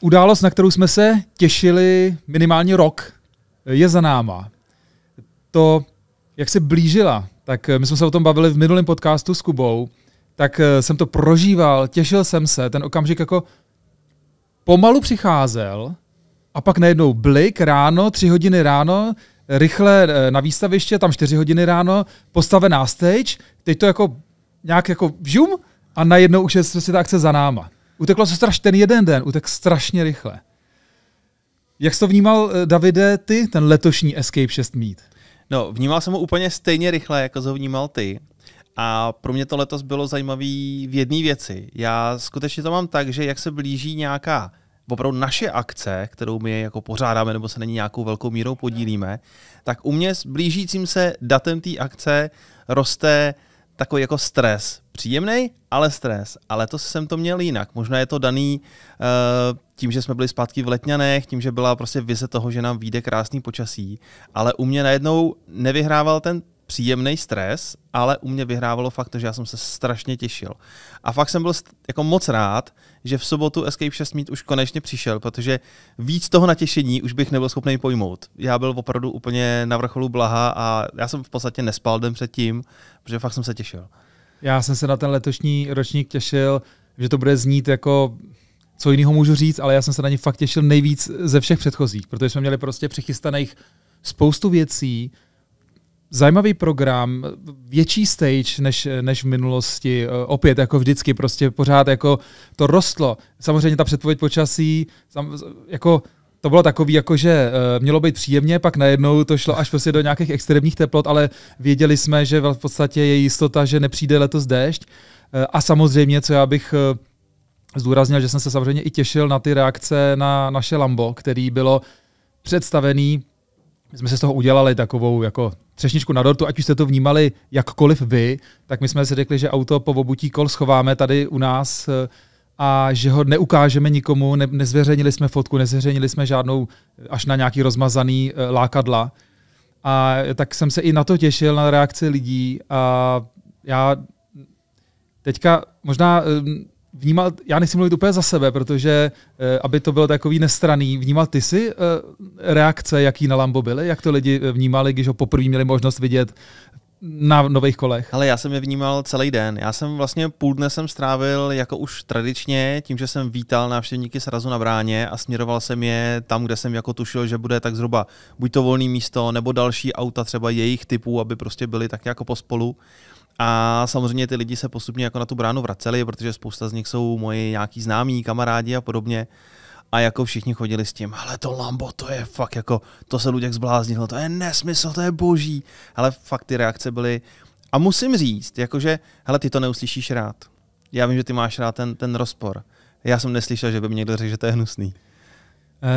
Událost, na kterou jsme se těšili minimálně rok, je za náma. To, jak se blížila, tak eh, my jsme se o tom bavili v minulém podcastu s Kubou, tak eh, jsem to prožíval, těšil jsem se, ten okamžik jako pomalu přicházel a pak najednou blik ráno, tři hodiny ráno, rychle eh, na výstaviště, tam čtyři hodiny ráno, postavená stage, teď to jako nějak jako žum a najednou už je prostě ta akce za náma. Uteklo se strašně, ten jeden den utek strašně rychle. Jak jsi to vnímal, eh, Davide, ty, ten letošní Escape 6 Meet? No, vnímal jsem ho úplně stejně rychle, jako ho vnímal ty. A pro mě to letos bylo zajímavé v jedné věci. Já skutečně to mám tak, že jak se blíží nějaká opravdu naše akce, kterou my jako pořádáme nebo se na ní nějakou velkou mírou podílíme, tak u mě s blížícím se datem té akce roste takový jako stres. Příjemný, ale stres. Ale to jsem to měl jinak. Možná je to daný uh, tím, že jsme byli zpátky v Letňanech, tím, že byla prostě vize toho, že nám vyjde krásný počasí, ale u mě najednou nevyhrával ten příjemný stres, ale u mě vyhrávalo fakt to, že já jsem se strašně těšil. A fakt jsem byl jako moc rád, že v sobotu Escape 6 Meet už konečně přišel, protože víc toho natěšení už bych nebyl schopný pojmout. Já byl opravdu úplně na vrcholu blaha a já jsem v podstatě nespal den předtím, protože fakt jsem se těšil. Já jsem se na ten letošní ročník těšil, že to bude znít jako co jiného můžu říct, ale já jsem se na ně fakt těšil nejvíc ze všech předchozích, protože jsme měli prostě přichystaných spoustu věcí, zajímavý program, větší stage než, než v minulosti, eh, opět jako vždycky, prostě pořád jako to rostlo. Samozřejmě ta předpověď počasí, jako to bylo takový, jako že eh, mělo být příjemně, pak najednou to šlo až prostě do nějakých extrémních teplot, ale věděli jsme, že v podstatě je jistota, že nepřijde letos déšť. Eh, a samozřejmě, co já bych zdůraznil, že jsem se samozřejmě i těšil na ty reakce na naše Lambo, který bylo představený my jsme se z toho udělali takovou jako třešničku na dortu, ať už jste to vnímali jakkoliv vy, tak my jsme si řekli, že auto po obutí kol schováme tady u nás eh, a že ho neukážeme nikomu, ne, nezveřejnili jsme fotku, nezveřejnili jsme žádnou eh, až na nějaký rozmazaný eh, lákadla. A tak jsem se i na to těšil, na reakci lidí a já teďka možná vnímal, já nechci mluvit úplně za sebe, protože eh, aby to bylo takový nestraný, vnímal ty si eh, reakce, jaký na Lambo byly, jak to lidi eh, vnímali, když ho poprvé měli možnost vidět na nových kolech. Ale já jsem je vnímal celý den. Já jsem vlastně půl dne jsem strávil jako už tradičně, tím, že jsem vítal návštěvníky srazu na bráně a směroval jsem je tam, kde jsem jako tušil, že bude tak zhruba buď to volné místo, nebo další auta třeba jejich typů, aby prostě byli tak jako pospolu. A samozřejmě ty lidi se postupně jako na tu bránu vraceli, protože spousta z nich jsou moji nějaký známí, kamarádi a podobně a jako všichni chodili s tím, ale to Lambo, to je fakt jako, to se Luděk zbláznil, to je nesmysl, to je boží. Ale fakt ty reakce byly, a musím říct, jakože, hele, ty to neuslyšíš rád. Já vím, že ty máš rád ten, ten rozpor. Já jsem neslyšel, že by mě někdo řekl, že to je hnusný.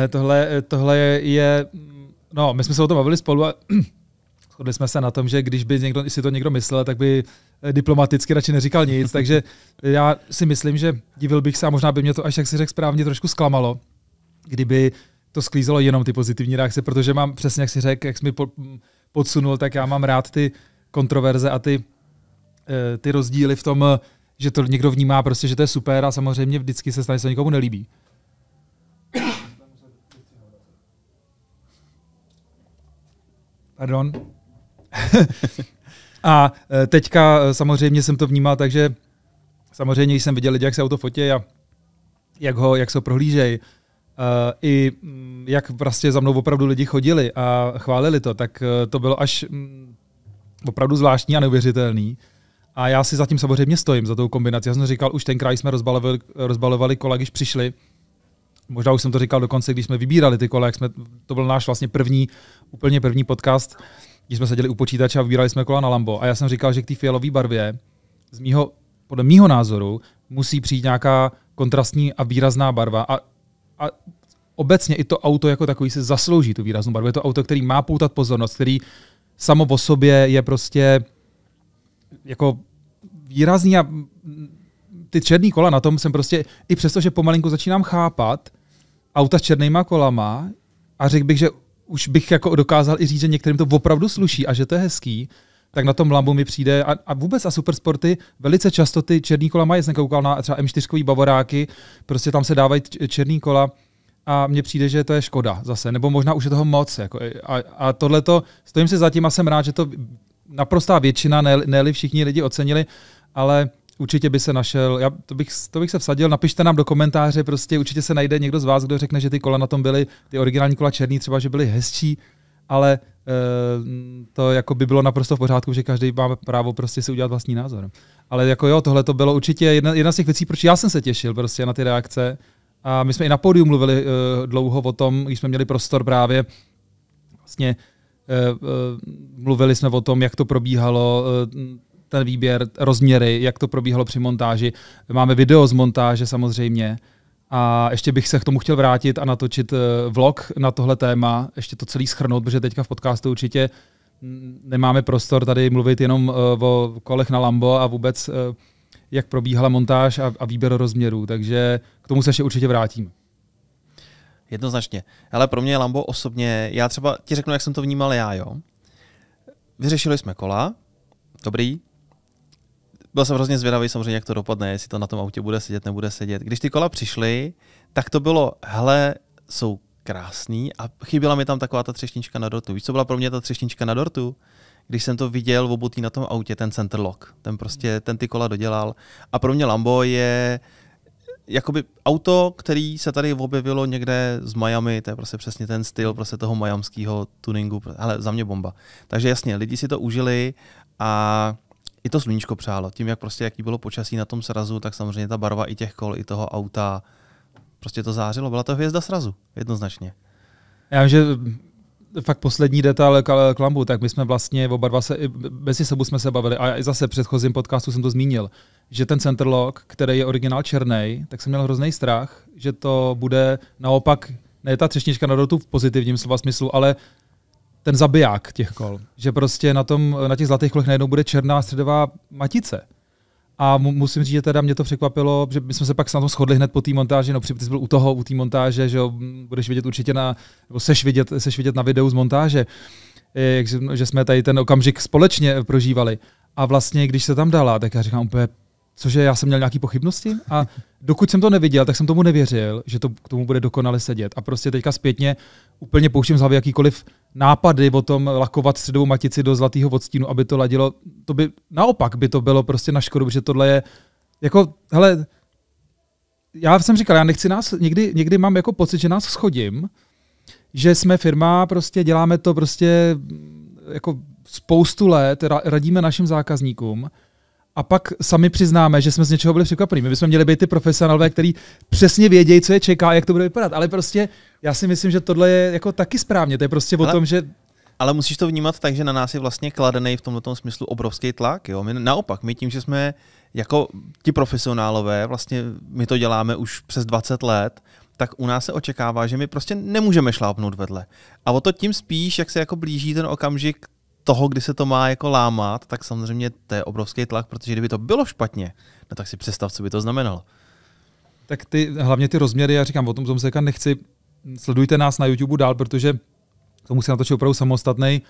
Eh, tohle, eh, tohle je, je, no, my jsme se o tom bavili spolu a shodli jsme se na tom, že když by někdo, si to někdo myslel, tak by eh, diplomaticky radši neříkal nic, takže já si myslím, že divil bych se a možná by mě to až, jak si řekl správně, trošku zklamalo, kdyby to sklízelo jenom ty pozitivní reakce, protože mám přesně, jak si řekl, jak jsi mi podsunul, tak já mám rád ty kontroverze a ty, eh, ty rozdíly v tom, že to někdo vnímá prostě, že to je super a samozřejmě vždycky se stane, že se nikomu nelíbí. Pardon. a e, teďka e, samozřejmě jsem to vnímal, takže samozřejmě jsem viděl lidi, jak se auto fotí a jak ho, jak se ho prohlížej, uh, i mm, jak prostě za mnou opravdu lidi chodili a chválili to, tak to bylo až mm, opravdu zvláštní a neuvěřitelný. A já si zatím samozřejmě stojím, za tou kombinací. Já jsem říkal, už tenkrát jsme rozbalovali, rozbalovali kola, když přišli. Možná už jsem to říkal dokonce, když jsme vybírali ty kola, jak jsme, to byl náš vlastně první, úplně první podcast, když jsme seděli u počítače a vybírali jsme kola na Lambo. A já jsem říkal, že k té fialové barvě, z mýho, podle mýho názoru, musí přijít nějaká kontrastní a výrazná barva. A, a obecně i to auto jako takový si zaslouží tu výraznou barvu. Je to auto, který má poutat pozornost, který samo o sobě je prostě jako výrazný a ty černý kola na tom jsem prostě, i přesto, že pomalinku začínám chápat auta s černýma kolama a řekl bych, že už bych jako dokázal i říct, že některým to opravdu sluší a že to je hezký, tak na tom Lambu mi přijde a, a vůbec a supersporty velice často ty černý kola mají, jsem koukal na třeba M4 bavoráky, prostě tam se dávají černý kola a mně přijde, že to je škoda zase, nebo možná už je toho moc. Jako, a, a tohleto, stojím si zatím a jsem rád, že to naprostá většina, ne, ne všichni lidi ocenili, ale určitě by se našel, já to bych, to bych se vsadil, napište nám do komentáře, prostě určitě se najde někdo z vás, kdo řekne, že ty kola na tom byly, ty originální kola černý třeba, že byly hezčí, ale e, to jako by bylo naprosto v pořádku, že každý má právo prostě si udělat vlastní názor. Ale jako jo, tohle to bylo určitě jedna, jedna z těch věcí, proč já jsem se těšil prostě na ty reakce. A my jsme i na pódium mluvili e, dlouho o tom, když jsme měli prostor právě vlastně e, e, mluvili jsme o tom, jak to probíhalo, e, ten výběr, rozměry, jak to probíhalo při montáži. Máme video z montáže samozřejmě. A ještě bych se k tomu chtěl vrátit a natočit eh, vlog na tohle téma, ještě to celý schrnout, protože teďka v podcastu určitě nemáme prostor tady mluvit jenom eh, o kolech na Lambo a vůbec eh, jak probíhala montáž a, výběr rozměrů, takže k tomu se ještě určitě vrátím. Jednoznačně. Ale pro mě Lambo osobně, já třeba ti řeknu, jak jsem to vnímal já, jo. Vyřešili jsme kola, dobrý, byl jsem hrozně zvědavý samozřejmě, jak to dopadne, jestli to na tom autě bude sedět, nebude sedět. Když ty kola přišly, tak to bylo, hele, jsou krásný a chyběla mi tam taková ta třešnička na dortu. Víš, co byla pro mě ta třešnička na dortu? Když jsem to viděl v obutí na tom autě, ten center lock, ten prostě, ten ty kola dodělal. A pro mě Lambo je jakoby auto, který se tady objevilo někde z Miami, to je prostě přesně ten styl prostě toho majamského tuningu, ale za mě bomba. Takže jasně, lidi si to užili a i to sluníčko přálo. Tím, jak prostě jaký bylo počasí na tom srazu, tak samozřejmě ta barva i těch kol, i toho auta, prostě to zářilo. Byla to hvězda srazu, jednoznačně. Já že mm, fakt poslední detail k tak my jsme vlastně oba dva se, mezi sebou jsme se bavili a i zase předchozím podcastu jsem to zmínil, že ten Centerlock, který je originál černý, tak jsem měl hrozný strach, že to bude naopak ne ta třešnička na dotu v pozitivním slova smyslu, ale ten zabiják těch kol. Že prostě na, tom, na těch zlatých kolech najednou bude černá středová matice. A mu, musím říct, že teda mě to překvapilo, že my jsme se pak na tom shodli hned po té montáži, no ty jsi byl u toho, u té montáže, že jo, budeš vidět určitě na, nebo seš vidět, seš vidět na videu z montáže, jak, že jsme tady ten okamžik společně prožívali. A vlastně, když se tam dala, tak já říkám úplně, Cože já jsem měl nějaké pochybnosti a dokud jsem to neviděl, tak jsem tomu nevěřil, že to k tomu bude dokonale sedět. A prostě teďka zpětně úplně pouštím z hlavy jakýkoliv nápady o tom lakovat středovou matici do zlatého odstínu, aby to ladilo. To by, naopak by to bylo prostě na škodu, protože tohle je jako, hele, já jsem říkal, já nechci nás, někdy, někdy mám jako pocit, že nás schodím, že jsme firma, prostě děláme to prostě jako spoustu let, radíme našim zákazníkům, a pak sami přiznáme, že jsme z něčeho byli překvapení. My bychom měli být ty profesionálové, kteří přesně vědějí, co je čeká a jak to bude vypadat. Ale prostě já si myslím, že tohle je jako taky správně. To je prostě ale, o tom, že ale musíš to vnímat tak, že na nás je vlastně kladený v tomto smyslu obrovský tlak. Jo? My, naopak, my tím, že jsme jako ti profesionálové, vlastně my to děláme už přes 20 let, tak u nás se očekává, že my prostě nemůžeme šlápnout vedle. A o to tím spíš, jak se jako blíží ten okamžik toho, kdy se to má jako lámat, tak samozřejmě to je obrovský tlak, protože kdyby to bylo špatně, no tak si představ, co by to znamenalo. Tak ty, hlavně ty rozměry, já říkám, o tom, co se nechci, sledujte nás na YouTube dál, protože to musí natočit opravdu samostatný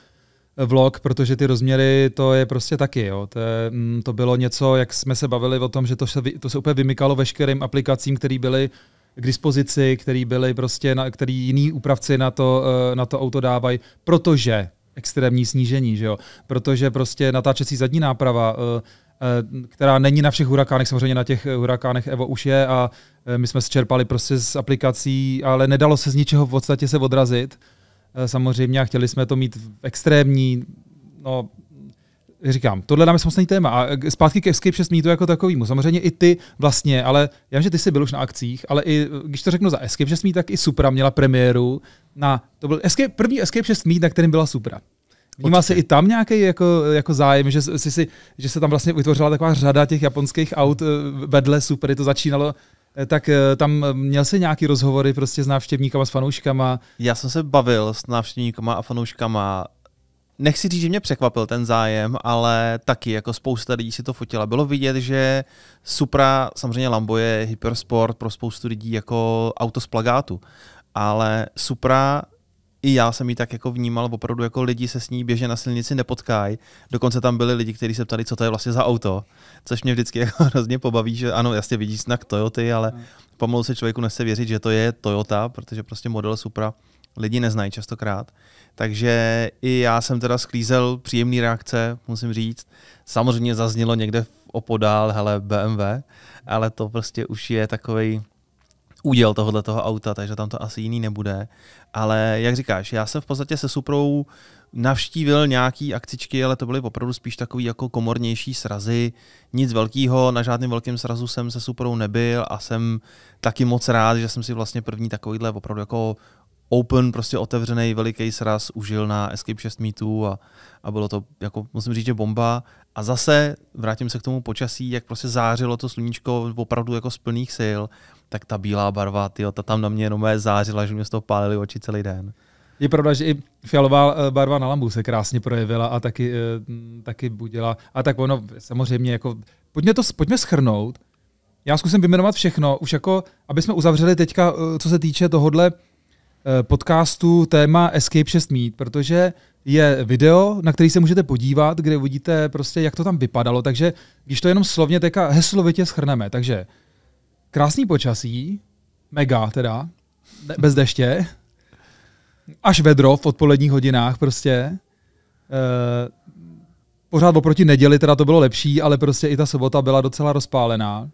eh, vlog, protože ty rozměry, to je prostě taky. Jo. To, je, mm, to bylo něco, jak jsme se bavili o tom, že to se, to se úplně vymykalo veškerým aplikacím, které byly k dispozici, který byly prostě, na, který jiný úpravci na to, eh, na to auto dávají, protože extrémní snížení, že jo? protože prostě natáčecí zadní náprava, eh, eh, která není na všech hurakánech, samozřejmě na těch eh, hurakánech Evo už je a my jsme čerpali prostě z aplikací, ale nedalo se z ničeho v podstatě se odrazit samozřejmě a chtěli jsme to mít v extrémní, no říkám, tohle dáme samostatný téma. A zpátky ke Escape 6 to jako takovýmu. Samozřejmě i ty vlastně, ale já vím, že ty jsi byl už na akcích, ale i když to řeknu za Escape 6 mít, tak i Supra měla premiéru na, to byl Escape, první Escape 6 mít, na kterém byla Supra. Vnímá se i tam nějaký jako, jako zájem, že, si, si, že se tam vlastně vytvořila taková řada těch japonských aut eh, vedle Supry, to začínalo eh, tak eh, tam měl jsi nějaký rozhovory prostě s návštěvníkama, s fanouškama? Já jsem se bavil s návštěvníkama a fanouškama nechci říct, že mě překvapil ten zájem, ale taky jako spousta lidí si to fotila. Bylo vidět, že Supra, samozřejmě Lambo je hypersport pro spoustu lidí jako auto z plagátu, ale Supra i já jsem ji tak jako vnímal, opravdu jako lidi se s ní běžně na silnici nepotkají. Dokonce tam byli lidi, kteří se ptali, co to je vlastně za auto, což mě vždycky jako hrozně pobaví, že ano, jasně vidíš znak Toyoty, ale hmm. pomalu se člověku nese věřit, že to je Toyota, protože prostě model Supra lidi neznají častokrát. Takže i já jsem teda sklízel příjemný reakce, musím říct. Samozřejmě zaznělo někde opodál, hele, BMW, ale to prostě už je takový úděl tohohle toho auta, takže tam to asi jiný nebude. Ale jak říkáš, já jsem v podstatě se Suprou navštívil nějaký akcičky, ale to byly opravdu spíš takový jako komornější srazy. Nic velkého, na žádném velkém srazu jsem se Suprou nebyl a jsem taky moc rád, že jsem si vlastně první takovýhle opravdu jako open, prostě otevřený veliký sraz užil na Escape 6 Meetu a, a bylo to, jako musím říct, že bomba. A zase vrátím se k tomu počasí, jak prostě zářilo to sluníčko opravdu jako z plných sil, tak ta bílá barva, tyjo, ta tam na mě jenom zářila, že mě z toho pálily oči celý den. Je pravda, že i fialová eh, barva na lambu se krásně projevila a taky, eh, taky budila. A tak ono samozřejmě jako, pojďme to, pojďme schrnout. Já zkusím vyjmenovat všechno, už jako, aby jsme uzavřeli teďka, eh, co se týče tohohle, Eh, podcastu téma Escape 6 Meet, protože je video, na který se můžete podívat, kde uvidíte prostě, jak to tam vypadalo. Takže když to jenom slovně teďka heslovitě schrneme. Takže krásný počasí, mega teda, bez deště, až vedro v odpoledních hodinách prostě. Eh, pořád oproti neděli teda to bylo lepší, ale prostě i ta sobota byla docela rozpálená.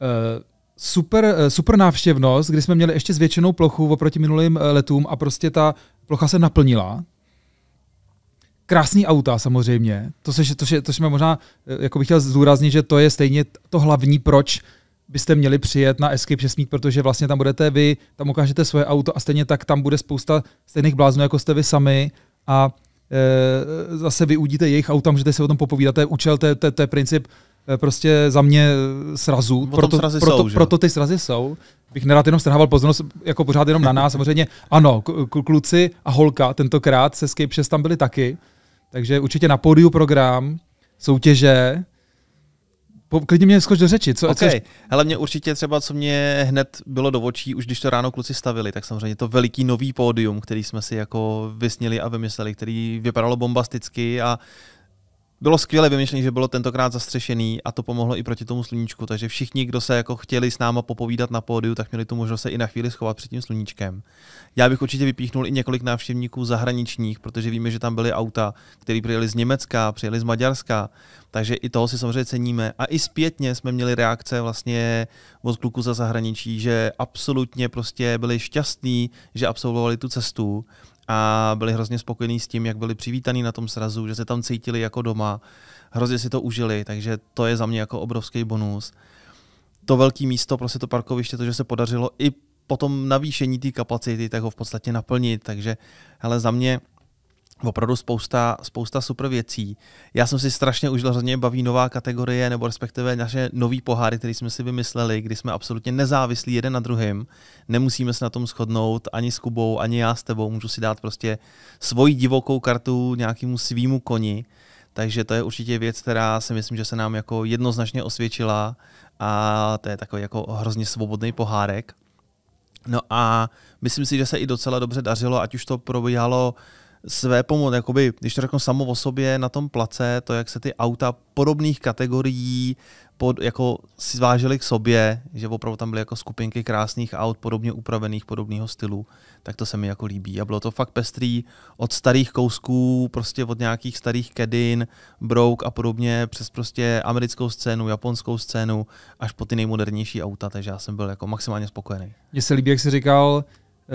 Eh, super, eh, super návštěvnost, kdy jsme měli ještě zvětšenou plochu oproti minulým eh, letům a prostě ta plocha se naplnila. Krásný auta samozřejmě, to, se, to, se, to jsme možná, eh, jako bych chtěl zdůraznit, že to je stejně to hlavní, proč byste měli přijet na Escape 6 Meet, protože vlastně tam budete vy, tam ukážete svoje auto a stejně tak tam bude spousta stejných bláznů, jako jste vy sami a e, zase vyudíte jejich auta, můžete si o tom popovídat, to je účel, to je, to je, to je princip Eh, prostě za mě srazu. Proto, srazy proto, jsou, proto ty srazy jsou. Bych nerad jenom strhával pozornost jako pořád jenom na nás. Samozřejmě ano, kluci a holka tentokrát se Escape 6 tam byli taky. Takže určitě na pódiu program, soutěže, po, klidně mě skoč do řeči. Co, okay. co... Hele, mě určitě třeba, co mě hned bylo do očí, už když to ráno kluci stavili, tak samozřejmě to veliký nový pódium, který jsme si jako vysnili a vymysleli, který vypadalo bombasticky a uh, bylo skvěle vymyšlené, že bylo tentokrát zastřešený a to pomohlo i proti tomu sluníčku, takže všichni, kdo se jako chtěli s náma popovídat na pódiu, tak měli tu možnost se i na chvíli schovat před tím sluníčkem. Já bych určitě vypíchnul i několik návštěvníků zahraničních, protože víme, že tam byly auta, které přijeli z Německa, přijeli z Maďarska, takže i toho si samozřejmě ceníme. A i zpětně jsme měli reakce vlastně od kluku za zahraničí, že absolutně prostě byli šťastní, že absolvovali tu cestu a byli hrozně spokojení s tím, jak byli přivítaní na tom srazu, že se tam cítili jako doma, hrozně si to užili, takže to je za mě jako obrovský bonus. To velké místo, prostě to parkoviště, to, že se podařilo i potom navýšení té kapacity, tak ho v podstatě naplnit, takže hele, za mě opravdu spousta, spousta super věcí. Já jsem si strašně užil, hrozně baví nová kategorie, nebo respektive naše nový poháry, který jsme si vymysleli, kdy jsme absolutně nezávislí jeden na druhém. Nemusíme se na tom shodnout ani s Kubou, ani já s tebou. Můžu si dát prostě svoji divokou kartu nějakému svýmu koni. Takže to je určitě věc, která si myslím, že se nám jako jednoznačně osvědčila a to je takový jako hrozně svobodný pohárek. No a myslím si, že se i docela dobře dařilo, ať už to probíhalo uh, své pomoc, jakoby, když to řeknu samo o sobě, na tom place, to, jak se ty auta podobných kategorií pod, jako si zvážili k sobě, že opravdu tam byly jako skupinky krásných aut, podobně upravených, podobného stylu, tak to se mi jako líbí. A bylo to fakt pestrý od starých kousků, prostě od nějakých starých kedin, brouk a podobně, přes prostě americkou scénu, japonskou scénu, až po ty nejmodernější auta, takže já jsem byl jako maximálně spokojený. Mně se líbí, jak jsi říkal,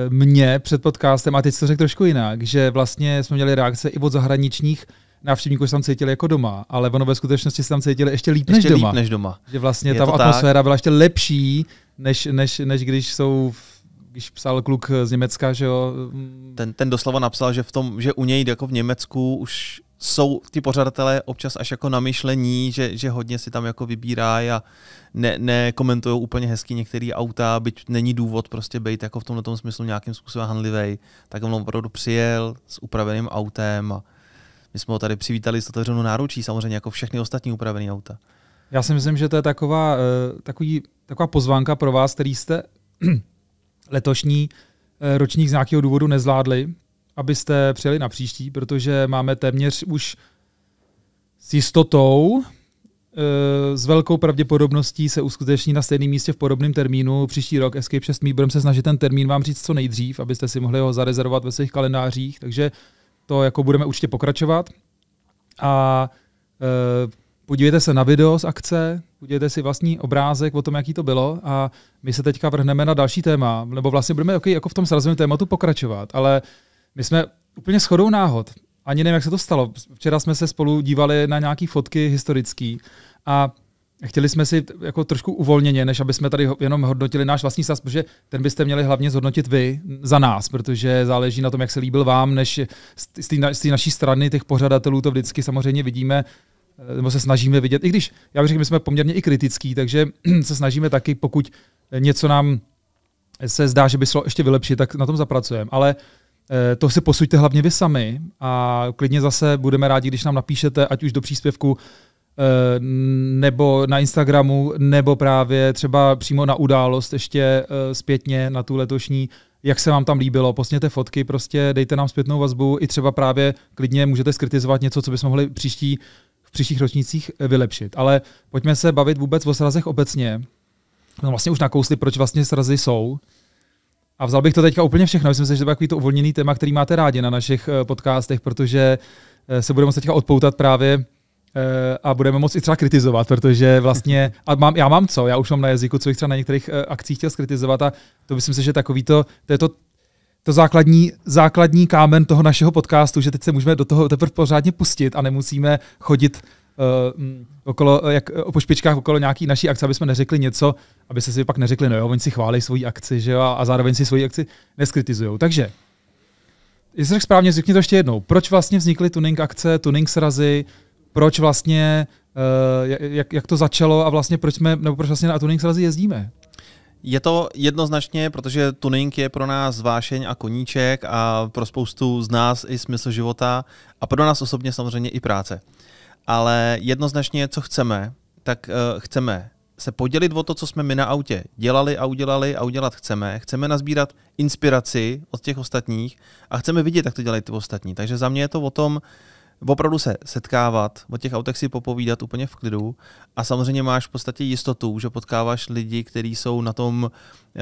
mě před podcastem, a teď to řekl trošku jinak, že vlastně jsme měli reakce i od zahraničních návštěvníků, že se tam cítili jako doma, ale ono ve skutečnosti se tam cítili ještě líp, ještě než, doma. líp než doma. Že vlastně Je ta atmosféra tak. byla ještě lepší, než, než, než když jsou v když psal kluk z Německa, že jo. Ten, ten doslova napsal, že, v tom, že u něj jako v Německu už jsou ty pořadatelé občas až jako namyšlení, že, že hodně si tam jako vybírá a ne, ne komentují úplně hezky některé auta, byť není důvod prostě být jako v tomhle tom smyslu nějakým způsobem hanlivej, tak on opravdu přijel s upraveným autem a my jsme ho tady přivítali s otevřenou náručí, samozřejmě jako všechny ostatní upravené auta. Já si myslím, že to je taková, eh, takový, taková pozvánka pro vás, který jste letošní eh, ročník z nějakého důvodu nezvládli, abyste přijeli na příští, protože máme téměř už s jistotou, eh, s velkou pravděpodobností se uskuteční na stejném místě v podobném termínu. Příští rok Escape 6 Me. budeme se snažit ten termín vám říct co nejdřív, abyste si mohli ho zarezervovat ve svých kalendářích, takže to jako budeme určitě pokračovat. A eh, podívejte se na video z akce, udělejte si vlastní obrázek o tom, jaký to bylo a my se teďka vrhneme na další téma, nebo vlastně budeme okay, jako v tom srazovém tématu pokračovat, ale my jsme úplně shodou náhod, ani nevím, jak se to stalo. Včera jsme se spolu dívali na nějaké fotky historické a chtěli jsme si jako trošku uvolněně, než aby jsme tady jenom hodnotili náš vlastní sas, protože ten byste měli hlavně zhodnotit vy za nás, protože záleží na tom, jak se líbil vám, než z té na, naší strany těch pořadatelů to vždycky samozřejmě vidíme, eh, nebo se snažíme vidět, i když, já bych řekl, my jsme poměrně i kritický, takže se snažíme taky, pokud něco nám se zdá, že by šlo ještě vylepšit, tak na tom zapracujeme. Ale Eh, to si posuďte hlavně vy sami a klidně zase budeme rádi, když nám napíšete, ať už do příspěvku eh, nebo na Instagramu, nebo právě třeba přímo na událost ještě eh, zpětně na tu letošní, jak se vám tam líbilo, posněte fotky, prostě dejte nám zpětnou vazbu, i třeba právě klidně můžete skritizovat něco, co bychom mohli příští, v příštích ročnících vylepšit. Ale pojďme se bavit vůbec o srazech obecně. No vlastně už nakousli, proč vlastně srazy jsou. A vzal bych to teďka úplně všechno. Myslím si, že to je takový to uvolněný téma, který máte rádi na našich eh, podcastech, protože eh, se budeme teďka odpoutat právě eh, a budeme moc i třeba kritizovat, protože vlastně, a mám, já mám co, já už mám na jazyku, co bych třeba na některých akcích chtěl skritizovat a to myslím si, že takový to, to je to, to základní, základní kámen toho našeho podcastu, že teď se můžeme do toho teprve pořádně pustit a nemusíme chodit uh, okolo, eh, jak, uh, eh, po špičkách okolo nějaký naší akce, aby jsme neřekli něco, aby se si pak neřekli, no jo, oni si chválí svoji akci, že jo, a, a zároveň si svoji akci neskritizují. Takže, jestli řekl správně, řekni to ještě jednou. Proč vlastně vznikly tuning akce, tuning srazy, proč vlastně, uh, jak, jak, to začalo a vlastně proč jsme, nebo proč vlastně na tuning srazy jezdíme? Je to jednoznačně, protože tuning je pro nás vášeň a koníček a pro spoustu z nás i smysl života a pro nás osobně samozřejmě i práce. Uh, ale jednoznačně, co chceme, tak uh, chceme se podělit o to, co jsme my na autě dělali a udělali a udělat chceme. Chceme nazbírat inspiraci od těch ostatních a chceme vidět, jak to dělají ty ostatní. Takže za mě je to o tom, uh, opravdu se setkávat, o těch autech si popovídat úplně v klidu a samozřejmě máš v podstatě jistotu, že potkáváš lidi, kteří jsou na tom e,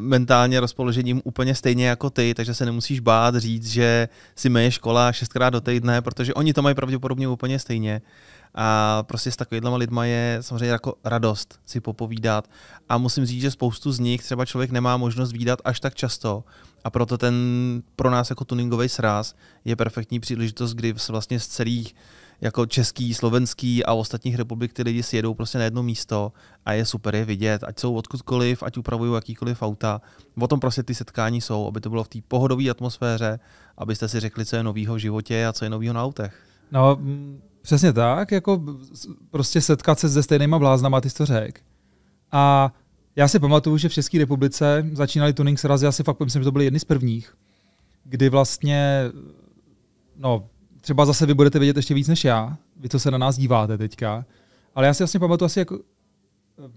mentálně rozpoložením úplně stejně jako ty, takže se nemusíš bát říct, že si meješ škola šestkrát do týdne, protože oni to mají pravděpodobně úplně stejně. A prostě s takovýma lidma je samozřejmě jako radost si popovídat. A musím říct, že spoustu z nich třeba člověk nemá možnost výdat až tak často. A proto ten pro nás jako tuningový sraz je perfektní příležitost, kdy se vlastně z celých jako český, slovenský a ostatních republik ty lidi si jedou prostě na jedno místo a je super je vidět, ať jsou odkudkoliv, ať upravují jakýkoliv auta. O tom prostě ty setkání jsou, aby to bylo v té pohodové atmosféře, abyste si řekli, co je novýho v životě a co je novýho na autech. No, Přesně tak, jako prostě setkat se se stejnýma bláznama, ty jsi to řek. A já si pamatuju, že v České republice začínali tuning srazy, já si fakt myslím, že to byly jedny z prvních, kdy vlastně, no, třeba zase vy budete vědět ještě víc než já, vy, co se na nás díváte teďka, ale já si vlastně pamatuju asi jako,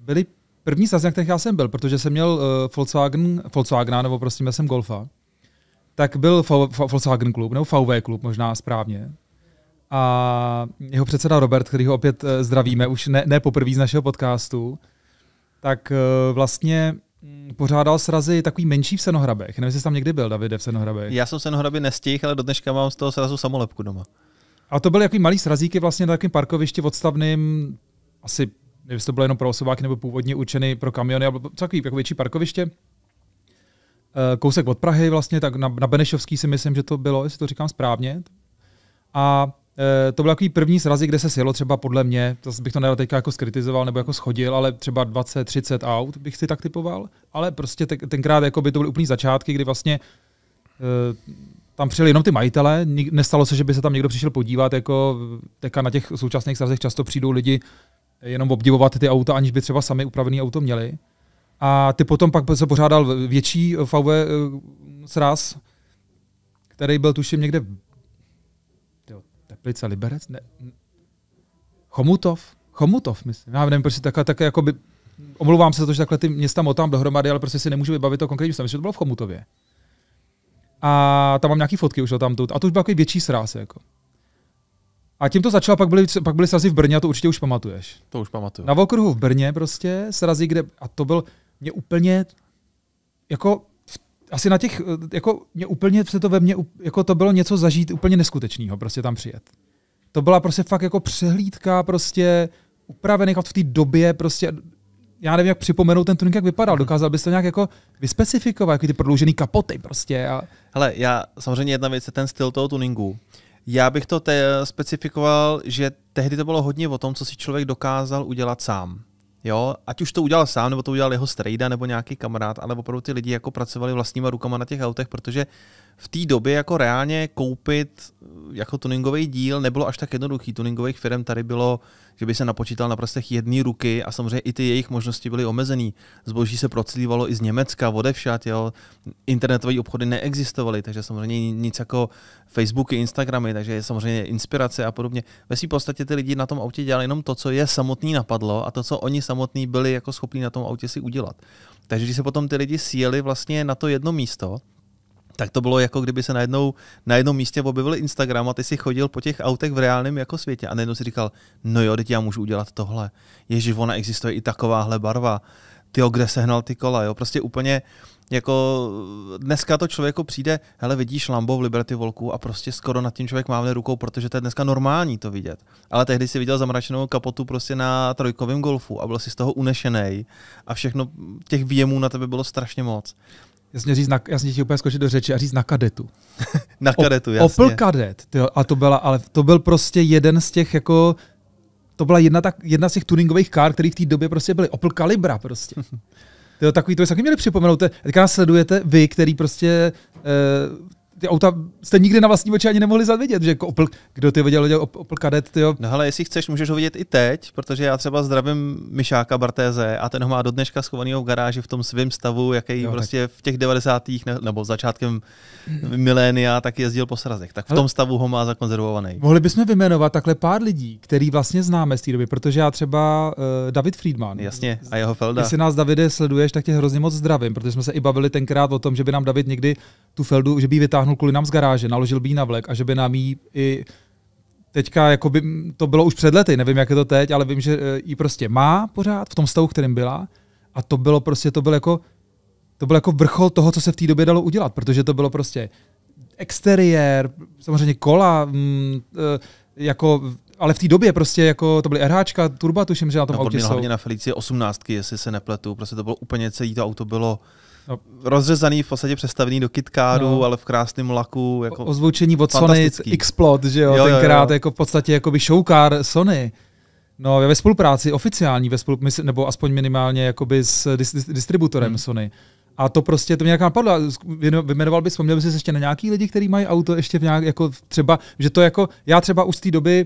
byly první srazy, na kterých já jsem byl, protože jsem měl uh, Volkswagen, Volkswagena, nebo prostě měl jsem Golfa, tak byl Volkswagen klub, nebo VW klub možná správně, a jeho předseda Robert, který ho opět eh, zdravíme, už ne, ne poprvé z našeho podcastu, tak eh, vlastně mm, pořádal srazy takový menší v Senohrabech. Nevím, jestli tam někdy byl, Davide, v Senohrabech. Já jsem v Senohrabě nestihl, ale do dneška mám z toho srazu samolepku doma. A to byly jaký malý srazíky vlastně na takovém parkovišti odstavným, asi nevím, jestli to bylo jenom pro osobáky nebo původně určený pro kamiony, ale takový jako větší parkoviště. Eh, kousek od Prahy vlastně, tak na, na Benešovský si myslím, že to bylo, jestli to říkám správně. A Eh, to byl takový první srazy, kde se sjelo třeba podle mě, to bych to nedal teďka jako skritizoval nebo jako schodil, ale třeba 20-30 aut bych si tak typoval, ale prostě tenkrát jako by to byly úplný začátky, kdy vlastně eh, tam přijeli jenom ty majitele, nestalo se, že by se tam někdo přišel podívat, jako teďka na těch současných srazech často přijdou lidi jenom obdivovat ty auta, aniž by třeba sami upravený auto měli. A ty potom pak se pořádal větší eh, VW sraz, který byl tuším někde Teplice, Liberec, ne, Chomutov, Chomutov, myslím. Já nevím, prostě takhle, tak jako by, omlouvám se za to, že takhle ty města motám dohromady, ale prostě si nemůžu vybavit konkrétní konkrétním Myslím, že to bylo v Chomutově. A tam mám nějaké fotky už tam A to už byl takový větší sráz. Jako. A tím to začalo, pak byly, pak byly srazy v Brně, a to určitě už pamatuješ. To už pamatuju. Na okruhu v Brně prostě srazy, kde, a to byl mě úplně, jako asi na těch, eh, jako mě úplně se to ve mně, jako to bylo něco zažít úplně neskutečného, prostě tam přijet. To byla prostě fakt jako přehlídka, prostě upravený v té době, prostě já nevím, jak připomenout ten tuning, jak vypadal. Mhm. Dokázal bys to nějak jako vyspecifikovat, jako ty prodloužený kapoty prostě. A... Hele, já samozřejmě jedna věc je ten styl toho tuningu. Já bych to te- specifikoval, že tehdy to bylo hodně o tom, co si člověk dokázal udělat sám. Jo, ať už to udělal sám, nebo to udělal jeho strejda, nebo nějaký kamarád, ale opravdu ty lidi jako pracovali vlastníma rukama na těch autech, protože v té době jako reálně koupit eh, jako tuningový díl nebylo až tak jednoduchý. Tuningových firm tady bylo, že by se napočítal na prstech jedné ruky a samozřejmě i ty jejich možnosti byly omezené. Zboží se proclívalo i z Německa, odevšad, jo. Internetové obchody neexistovaly, takže samozřejmě nic jako Facebooky, Instagramy, takže je samozřejmě inspirace a podobně. Ve své podstatě ty lidi na tom autě dělali jenom to, co je samotný napadlo a to, co oni samotní byli jako schopní na tom autě si udělat. Takže když se potom ty lidi sjeli vlastně na to jedno místo, tak to bylo jako kdyby se najednou na jednom místě objevil Instagram a ty si chodil po těch autech v reálném jako světě a najednou si říkal, no jo, teď já můžu udělat tohle. Ježiš, ona existuje i takováhle barva. Ty, kde sehnal ty kola, jo? Prostě úplně jako dneska to člověku přijde, hele, vidíš Lambo v Liberty Volku a prostě skoro nad tím člověk mávne rukou, protože to je dneska normální to vidět. Ale tehdy si viděl zamračenou kapotu prostě na trojkovém golfu a byl si z toho unešený a všechno těch výjemů na tebe bylo strašně moc. Jasně, říct na, jasně ti úplně skočit do řeči a říct na kadetu. na kadetu, jasně. Opel kadet, tyjo, a to byla, ale to byl prostě jeden z těch jako, to byla jedna, tak, jedna z těch tuningových kár, které v té době prostě byly. Opel Calibra prostě. tyjo, takový to, taky měli připomenout, teďka nás sledujete vy, který prostě eh, ty auta jste nikdy na vlastní oči ani nemohli zadvidět, že jako Opel, kdo ty viděl, viděl Opel Kadett, ty jo. No hele, jestli chceš, můžeš ho vidět i teď, protože já třeba zdravím Mišáka Bartéze a ten ho má do dneška schovaný v garáži v tom svém stavu, jaký jo, prostě tak. Vlastně v těch 90. Ne, nebo začátkem milénia tak jezdil po srazech. Tak v tom stavu ho má zakonzervovaný. Mohli bychom vyjmenovat takhle pár lidí, který vlastně známe z té doby, protože já třeba uh, David Friedman. Jasně, a jeho Felda. Jestli nás Davide sleduješ, tak tě hrozně moc zdravím, protože jsme se i bavili tenkrát o tom, že by nám David někdy tu Feldu, že by ji vytáhnul kvůli nám z garáže, naložil by ji na vlek a že by nám ji i teďka, jako by to bylo už před lety, nevím, jak je to teď, ale vím, že eh, ji prostě má pořád v tom stavu, kterým byla a to bylo prostě, to bylo jako, to bylo jako vrchol toho, co se v té době dalo udělat, protože to bylo prostě exteriér, samozřejmě kola, mm, eh, jako ale v té době prostě jako to byly RHčka, turba, tuším, že na tom no, autě jsou. hlavně na Felici 18, jestli se nepletu, prostě to bylo úplně celý to auto bylo No. Rozřezaný, v podstatě přestavený do kitkáru, no. ale v krásném laku. Jako Ozvučení od Sony Xplod, že jo, jo tenkrát jo, jo. jako v podstatě by showcar Sony. No, ve spolupráci, oficiální ve spolupráci, nebo aspoň minimálně jakoby s dis, dis, distributorem hmm. Sony. A to prostě, to mě nějak napadlo, vyjmenoval bys, vzpomněl bys ještě na nějaký lidi, kteří mají auto ještě v nějak, jako třeba, že to jako, já třeba už z té doby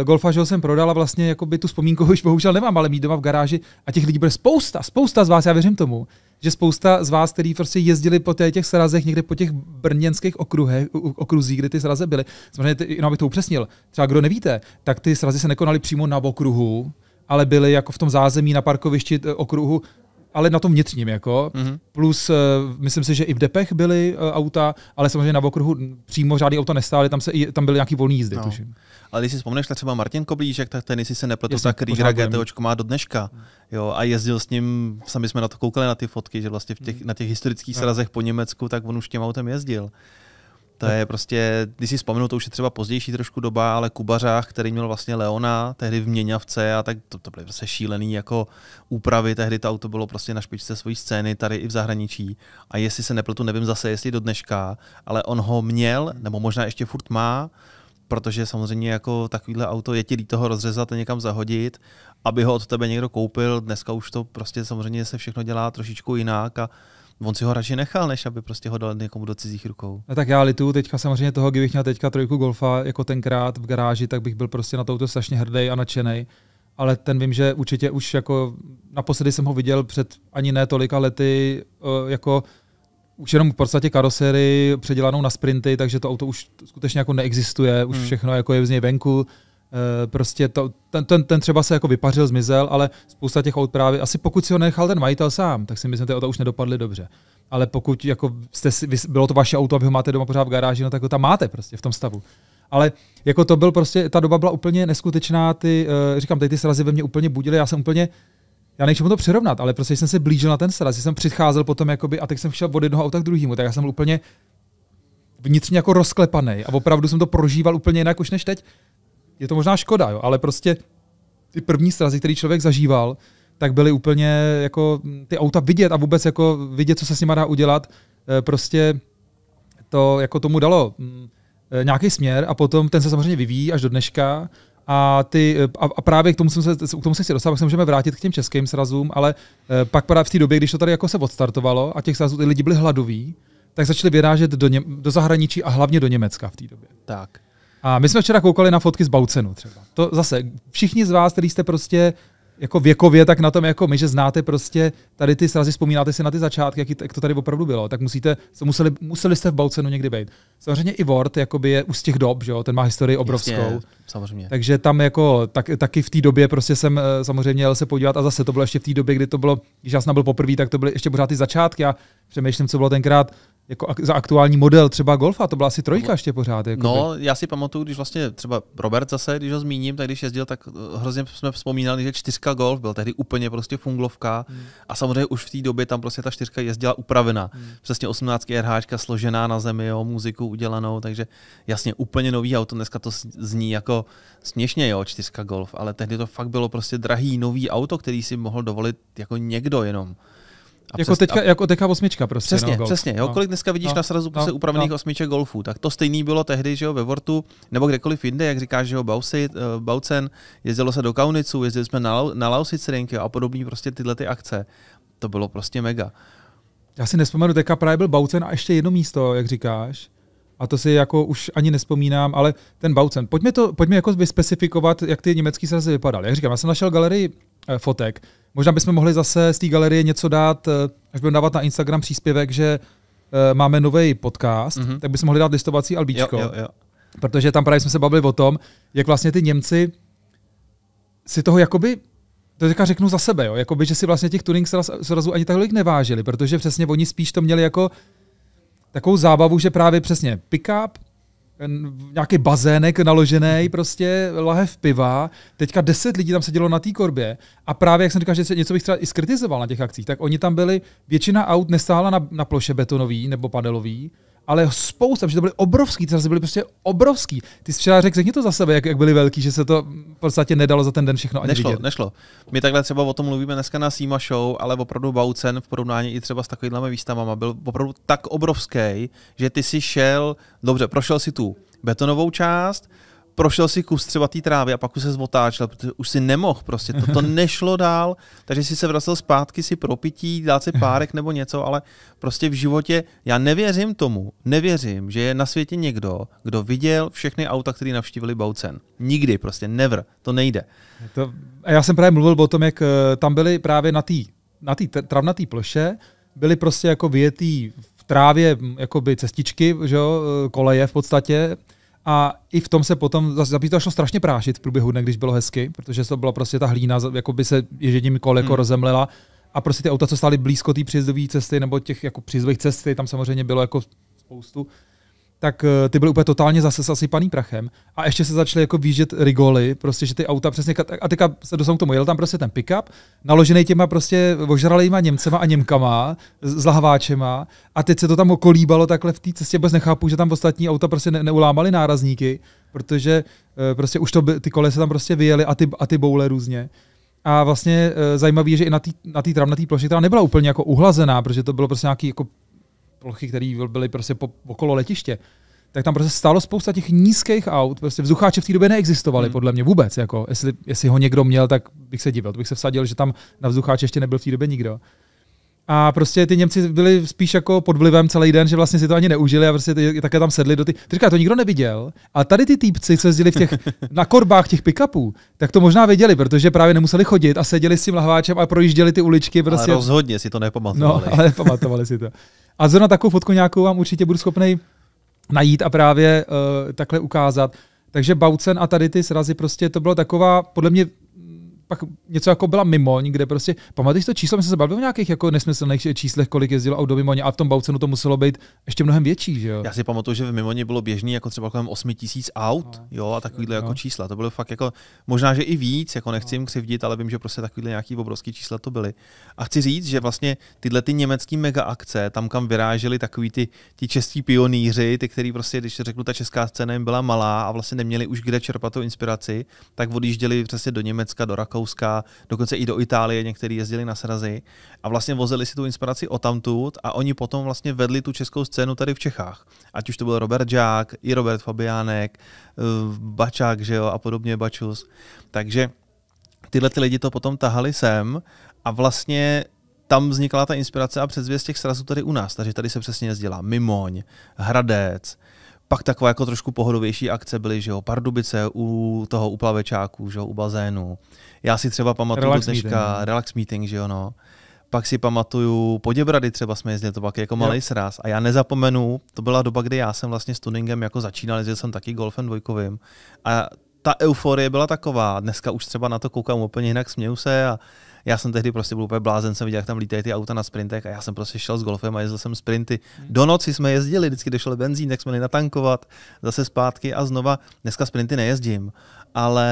e, golfa, že ho jsem prodal a vlastně jako by tu vzpomínku už bohužel nemám, ale mít doma v garáži a těch lidí bude spousta, spousta z vás, já věřím tomu, že spousta z vás, kteří prostě jezdili po těch srazech někde po těch brněnských okruhech, okruzích, kde ty sraze byly, samozřejmě, jenom abych to upřesnil, třeba kdo nevíte, tak ty srazy se nekonaly přímo na okruhu, ale byly jako v tom zázemí na parkovišti eh, okruhu ale na tom vnitřním, jako. Mm-hmm. Plus, uh, myslím si, že i v depech byly uh, auta, ale samozřejmě na okruhu přímo žádný auta nestály, tam, se, i, tam byly nějaký volné jízdy, no. tuším. Ale když si vzpomeneš na třeba Martin Koblížek, tak ten, jestli se nepletu, Jasně, tak Riga GTOčko má do dneška. Jo, a jezdil s ním, sami jsme na to koukali na ty fotky, že vlastně v těch, mm. na těch historických no. srazech po Německu, tak on už těm autem jezdil. To je prostě, když si vzpomenu, to už je třeba pozdější trošku doba, ale Kubařách, který měl vlastně Leona, tehdy v Měňavce a tak to, to byly prostě šílený jako úpravy, tehdy to auto bylo prostě na špičce své scény tady i v zahraničí a jestli se nepletu, nevím zase, jestli do dneška, ale on ho měl, nebo možná ještě furt má, protože samozřejmě jako takovýhle auto je ti líto ho rozřezat a někam zahodit, aby ho od tebe někdo koupil, dneska už to prostě samozřejmě se všechno dělá trošičku jinak a On si ho radši nechal, než aby prostě ho dal někomu do cizích rukou. No tak já lituju teďka samozřejmě toho, kdybych měl teďka trojku golfa jako tenkrát v garáži, tak bych byl prostě na touto strašně hrdý a nadšený. Ale ten vím, že určitě už jako naposledy jsem ho viděl před ani ne tolika lety eh, jako už jenom v podstatě karosery předělanou na sprinty, takže to auto už skutečně jako neexistuje, už hmm. všechno jako je z něj venku Eh, prostě to, ten, ten, ten, třeba se jako vypařil, zmizel, ale spousta těch aut právě, asi pokud si ho nechal ten majitel sám, tak si myslím, že ty auta už nedopadly dobře. Ale pokud jako jste si, bylo to vaše auto a vy ho máte doma pořád v garáži, no tak ho tam máte prostě v tom stavu. Ale jako to byl prostě, ta doba byla úplně neskutečná, ty, eh, říkám, tady ty srazy ve mě úplně budily, já jsem úplně, já nechci to přirovnat, ale prostě jsem se blížil na ten sraz, jsem přicházel potom jakoby, a teď jsem šel od jednoho auta k druhému, tak já jsem byl úplně vnitřně jako rozklepaný a opravdu jsem to prožíval úplně jinak už než teď je to možná škoda, jo, ale prostě ty první srazy, který člověk zažíval, tak byly úplně jako mm, ty auta vidět a vůbec jako vidět, co se s nimi dá udělat, eh, prostě to jako tomu dalo mm, eh, nějaký směr a potom ten se samozřejmě vyvíjí až do dneška a, ty, eh, a, a právě k tomu, jsem se, k tomu se chci dostat, pak se můžeme vrátit k těm českým srazům, ale pak právě v té době, když to tady jako se odstartovalo a těch srazů ty lidi byli hladoví, tak začali vyrážet do, Něm- do zahraničí a hlavně do Německa v té době. Tak. A my jsme včera koukali na fotky z Baucenu třeba. To zase, všichni z vás, kteří jste prostě jako věkově, tak na tom jako my, že znáte prostě tady ty srazy, vzpomínáte si na ty začátky, jak, to tady opravdu bylo, tak musíte, museli, museli jste v Baucenu někdy být. Samozřejmě i Word jakoby je už z těch dob, že jo, ten má historii obrovskou. Jasně, samozřejmě. Takže tam jako tak, taky v té době prostě jsem eh, samozřejmě jel se podívat a zase to bylo ještě v té době, kdy to bylo, když já jsem byl poprvé, tak to byly ještě pořád ty začátky a přemýšlím, co bylo tenkrát jako ak- za aktuální model třeba golfa, to byla asi trojka no. ještě pořád. Jakoby. No, já si pamatuju, když vlastně třeba Robert zase, když ho zmíním, tak když jezdil, tak eh, hrozně jsme vzpomínali, že čtyřka golf byl tehdy úplně prostě funglovka hmm. a samozřejmě už v té době tam prostě ta čtyřka jezdila upravená. Hmm. Přesně 18 RH složená na zemi, jo, muziku udělanou, takže jasně úplně nový auto, dneska to zní jako směšně, jo, čtyřka golf, ale tehdy to fakt bylo prostě drahý nový auto, který si mohl dovolit jako někdo jenom. A jako, přes, teďka, a... jako teďka osmička prostě. Přesně, no, přesně. Jo, no. kolik dneska vidíš no. na srazu prostě no. upravených no. osmiček golfů. Tak to stejný bylo tehdy, že jo, ve Vortu, nebo kdekoliv jinde, jak říkáš, že jo, Bausi, uh, Baucen, jezdilo se do Kaunicu, jezdili jsme na, na Lausitz a podobný prostě tyhle ty akce. To bylo prostě mega. Já si nespomenu, teďka právě byl Baucen a ještě jedno místo, jak říkáš. A to si jako už ani nespomínám, ale ten Baucen. Pojďme to, pojďme jako vyspecifikovat, jak ty německý srazy vypadaly. Jak říkám, já jsem našel galerii Eh, fotek. Možná bychom mohli zase z té galerie něco dát, eh, až budeme dávat na Instagram příspěvek, že eh, máme nový podcast, mm-hmm. tak bychom mohli dát listovací albíčko. Jo, jo, jo. Protože tam právě jsme se bavili o tom, jak vlastně ty Němci si toho jakoby to teďka řeknu za sebe, jo, jakoby, že si vlastně těch tuning sraz, srazů ani takhle nevážili, protože přesně oni spíš to měli jako takovou zábavu, že právě přesně pick-up, nějaký bazének naložený, prostě lahev piva. Teďka deset lidí tam sedělo na té korbě a právě, jak jsem říkal, že se něco bych třeba i skritizoval na těch akcích, tak oni tam byli, většina aut nestála na, na ploše betonový nebo padelový, ale spousta, že to byly obrovský, ty byly prostě obrovský. Ty jsi včera řekl, řekni to za sebe, jak, jak byly velký, že se to v podstatě nedalo za ten den všechno ani Nešlo, vidět. nešlo. My takhle třeba o tom mluvíme dneska na Sima Show, ale opravdu Baucen v porovnání i třeba s takovýmhle výstavama byl opravdu tak obrovský, že ty si šel, dobře, prošel si tu betonovou část, prošel si kus třeba té trávy a pak už se zvotáčel, protože už si nemohl prostě, to, to nešlo dál, takže si se vracel zpátky si propití, dát si párek nebo něco, ale prostě v životě, já nevěřím tomu, nevěřím, že je na světě někdo, kdo viděl všechny auta, které navštívili Baucen. Nikdy, prostě never, to nejde. To, a já jsem právě mluvil o tom, jak eh, tam byly právě na té na travnaté ploše, byly prostě jako vyjetý v trávě jakoby cestičky, že jo, eh, koleje v podstatě, a i v tom se potom, zabít to šlo strašně prášit v průběhu dne, když bylo hezky, protože to byla prostě ta hlína, jako by se ježedím kole jako hmm. rozemlela. A prostě ty auta, co stály blízko té přijezdové cesty nebo těch jako příjezdových cesty, tam samozřejmě bylo jako spoustu, tak eh, ty byly úplně totálně zase zasypaný prachem. A ještě se začaly jako výjíždět rigoly, prostě, že ty auta přesně, a teďka se dostal k tomu, jel tam prostě ten pickup, naložený těma prostě ožralýma Němcema a Němkama, s lahváčema. a teď se to tam okolíbalo takhle v té cestě, bez nechápu, že tam ostatní auta prostě ne- neulámaly nárazníky, protože eh, prostě už to by, ty kole se tam prostě vyjeli a ty, a ty boule různě. A vlastně eh, zajímavé je, že i na té na tý travnaté ploše, která nebyla úplně jako uhlazená, protože to bylo prostě nějaký jako plochy, které byly prostě po, okolo letiště, tak tam prostě stálo spousta těch nízkých aut, prostě vzducháče v té době neexistovaly hmm. podle mě vůbec, jako jestli, jestli ho někdo měl, tak bych se divil, bych se vsadil, že tam na vzducháče ještě nebyl v té době nikdo. A prostě ty Němci byli spíš jako pod vlivem celý den, že vlastně si to ani neužili a prostě ty, také tam sedli do ty. Ty říká, to nikdo neviděl, ale tady ty týpci, co jezdili v těch, na korbách těch pickupů, tak to možná věděli, protože právě nemuseli chodit a seděli s tím lahváčem a projížděli ty uličky. Prostě. Ale rozhodně si to no, nepamatovali. No, ale pamatovali si to. A zrovna takovou fotku nějakou vám určitě budu schopný najít a právě uh, takhle ukázat. Takže Baucen a tady ty srazy, prostě to bylo taková, podle mě pak něco jako byla mimo, kde prostě, pamatuješ to číslo, my jsme se bavili o nějakých jako nesmyslných číslech, kolik jezdilo auto mimo, a v tom Baucenu to muselo být ještě mnohem větší, že jo? Já si pamatuju, že v mimo bylo běžný jako třeba kolem 8 tisíc aut, no. jo, a takovýhle no. jako čísla. To bylo fakt jako, možná, že i víc, jako nechci jim no. křivdit, ale vím, že prostě takovýhle nějaký obrovský čísla to byly. A chci říct, že vlastně tyhle ty německý mega akce, tam kam vyráželi takový ty, ty čestí pionýři, ty, který prostě, když řeknu, ta česká scéna jim byla malá a vlastně neměli už kde čerpat tu inspiraci, tak odjížděli přesně do Německa, do Rakou Rakouska, dokonce i do Itálie někteří jezdili na srazy a vlastně vozili si tu inspiraci o tamtud a oni potom vlastně vedli tu českou scénu tady v Čechách. Ať už to byl Robert Žák, i Robert Fabiánek, eh, Bačák, že jo, a podobně Bačus. Takže tyhle ty lidi to potom tahali sem a vlastně tam vznikla ta inspirace a předzvěst těch srazů tady u nás. Takže tady se přesně jezdila Mimoň, Hradec, pak taková jako trošku pohodovější akce byly, že jo, Pardubice u toho, uplavečáku, že jo, u bazénu. Já si třeba pamatuju relax dneška meeting. No. relax meeting, že jo, no. Pak si pamatuju Poděbrady třeba jsme jezdili, to pak jako malý yep. sraz. A já nezapomenu, to byla doba, kdy já jsem vlastně s tuningem jako začínal, jezdil jsem taky golfem dvojkovým. A ta euforie byla taková, dneska už třeba na to koukám úplně jinak, směju se a já jsem tehdy prostě byl úplně blázen, jsem viděl, jak tam lítají ty auta na sprintech a já jsem prostě šel s golfem a jezdil jsem sprinty. Hmm. Do noci jsme jezdili, vždycky došel benzín, tak jsme měli natankovat, zase zpátky a znova. Dneska sprinty nejezdím, ale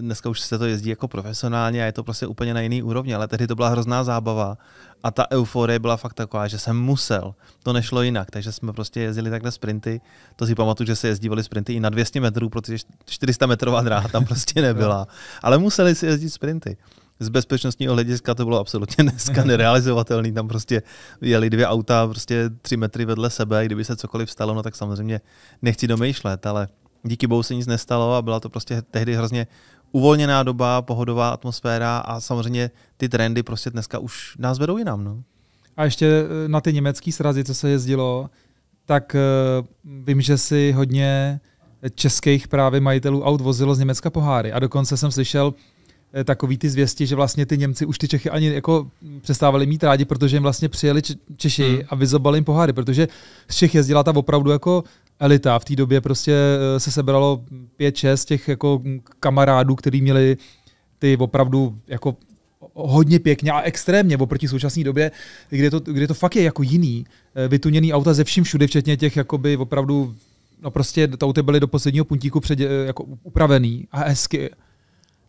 dneska už se to jezdí jako profesionálně a je to prostě úplně na jiný úrovni, ale tehdy to byla hrozná zábava a ta euforie byla fakt taková, že jsem musel, to nešlo jinak, takže jsme prostě jezdili takhle sprinty, to si pamatuju, že se jezdívali sprinty i na 200 metrů, protože 400 metrová dráha tam prostě nebyla, ale museli si jezdit sprinty z bezpečnostního hlediska to bylo absolutně dneska nerealizovatelné. Tam prostě jeli dvě auta prostě tři metry vedle sebe, kdyby se cokoliv stalo, no tak samozřejmě nechci domýšlet, ale díky bohu se nic nestalo a byla to prostě tehdy hrozně uvolněná doba, pohodová atmosféra a samozřejmě ty trendy prostě dneska už nás vedou jinam. No. A ještě eh, na ty německé srazy, co se jezdilo, tak eh, vím, že si hodně českých právě majitelů aut vozilo z Německa poháry. A dokonce jsem slyšel, Eh, takový ty zvěsti, že vlastně ty Němci už ty Čechy ani jako mm, přestávali mít rádi, protože jim vlastně přijeli Češi hmm. a vyzobali jim poháry, protože z Čech jezdila ta opravdu jako elita. V té době prostě eh, se sebralo pět, šest těch jako mm, kamarádů, kteří měli ty opravdu jako hodně pěkně a extrémně oproti současné době, kde to, kde to fakt je jako jiný, eh, vytuněný auta ze vším všude, včetně těch jakoby opravdu, no prostě ty auty byly do posledního puntíku před, jako upravený a hezky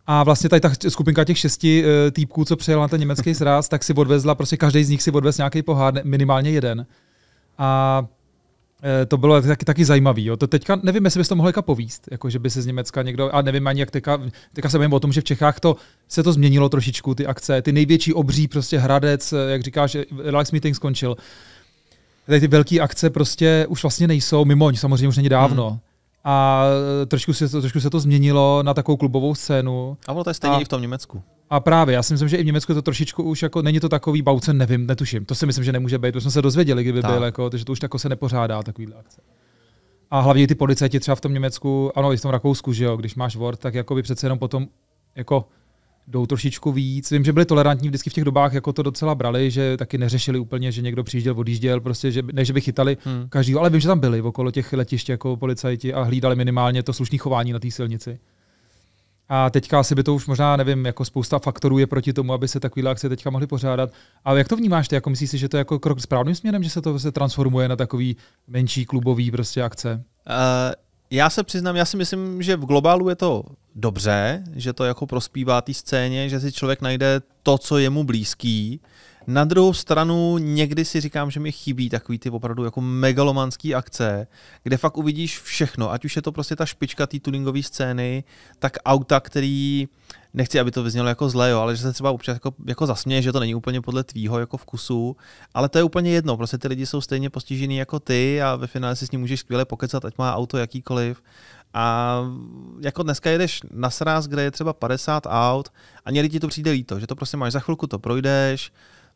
a vlastně tady ta skupinka těch šesti uh, týpků, co přijela na ten německý sraz, tak si odvezla, prostě každý z nich si odvez nějaký pohár, minimálně jeden. A eh, to bylo taky, taky zajímavý. Jo. To teďka nevím, jestli bys to mohl jako povíst, jako že by se z Německa někdo, a nevím ani, jak teďka, teďka se bavím o tom, že v Čechách to, se to změnilo trošičku, ty akce, ty největší obří prostě hradec, eh, jak říkáš, relax meeting skončil. Tady ty velké akce prostě už vlastně nejsou, mimo, samozřejmě už není dávno. Hmm a trošku se, to, trošku se to změnilo na takovou klubovou scénu. A ono to je stejně a, i v tom Německu. A právě, já si myslím, že i v Německu je to trošičku už jako, není to takový bauce, nevím, netuším. To si myslím, že nemůže být, to jsme se dozvěděli, kdyby tak. byl, jako, takže to už tako se nepořádá, takovýhle akce. A hlavně ty policajti třeba v tom Německu, ano, i v tom Rakousku, že jo, když máš Word, tak jako by přece jenom potom jako jdou trošičku víc. Vím, že byli tolerantní vždycky v těch dobách, jako to docela brali, že taky neřešili úplně, že někdo přijížděl, odjížděl, prostě, že, ne, že by chytali hmm. každého, ale vím, že tam byli okolo těch letišť jako policajti a hlídali minimálně to slušné chování na té silnici. A teďka asi by to už možná, nevím, jako spousta faktorů je proti tomu, aby se takovýhle akce teďka mohly pořádat. A jak to vnímáš ty? Jako myslíš si, že to je jako krok správným směrem, že se to se transformuje na takový menší klubový prostě akce? Uh, já se přiznám, já si myslím, že v globálu je to dobře, že to jako prospívá té scéně, že si člověk najde to, co je mu blízký, na druhou stranu někdy si říkám, že mi chybí takový ty opravdu jako megalomanský akce, kde fakt uvidíš všechno, ať už je to prostě ta špička té tuningové scény, tak auta, který nechci, aby to vyznělo jako zlé, jo, ale že se třeba občas jako, jako zasměje, že to není úplně podle tvýho jako vkusu, ale to je úplně jedno, prostě ty lidi jsou stejně postižený jako ty a ve finále si s ním můžeš skvěle pokecat, ať má auto jakýkoliv. A jako dneska jedeš na sraz, kde je třeba 50 aut a někdy ti to přijde líto, že to prostě máš za chvilku, to projdeš,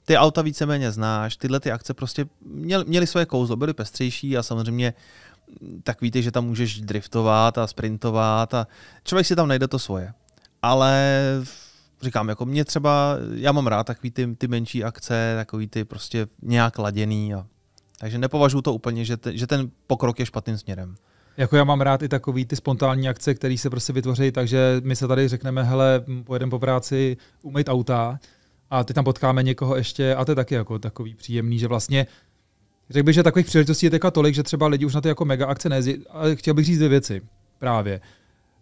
ty auta víceméně znáš, tyhle ty akce prostě měly, měly svoje kouzlo, byly pestřejší a samozřejmě mm, tak víte, že tam můžeš driftovat a sprintovat a člověk si tam najde to svoje. Ale říkám, jako mě třeba, já mám rád takový ty, ty menší akce, takový ty prostě nějak laděný. A, takže nepovažuji to úplně, že, te, že ten pokrok je špatným směrem. Jako já mám rád i takový ty spontánní akce, které se prostě vytvoří, takže my se tady řekneme, hele, pojedeme po práci umýt auta, a teď tam potkáme někoho ještě a to je taky jako takový příjemný, že vlastně řekl bych, že takových příležitostí je teďka tolik, že třeba lidi už na ty jako mega akce nejezdí, ale chtěl bych říct dvě věci právě.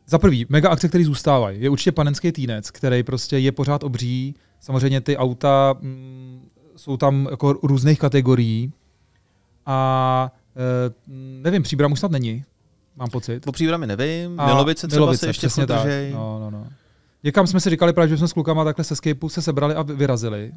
Za prvý, mega akce, který zůstávají, je určitě panenský týnec, který prostě je pořád obří. Samozřejmě ty auta mm, jsou tam jako různých kategorií a e, nevím, příbram už snad není, mám pocit. Po příbrami nevím, a Milovice třeba Milovice, se ještě tak. No, no, no. Někam jsme si říkali právě, že jsme s klukama takhle se Skypeu se sebrali a vyrazili.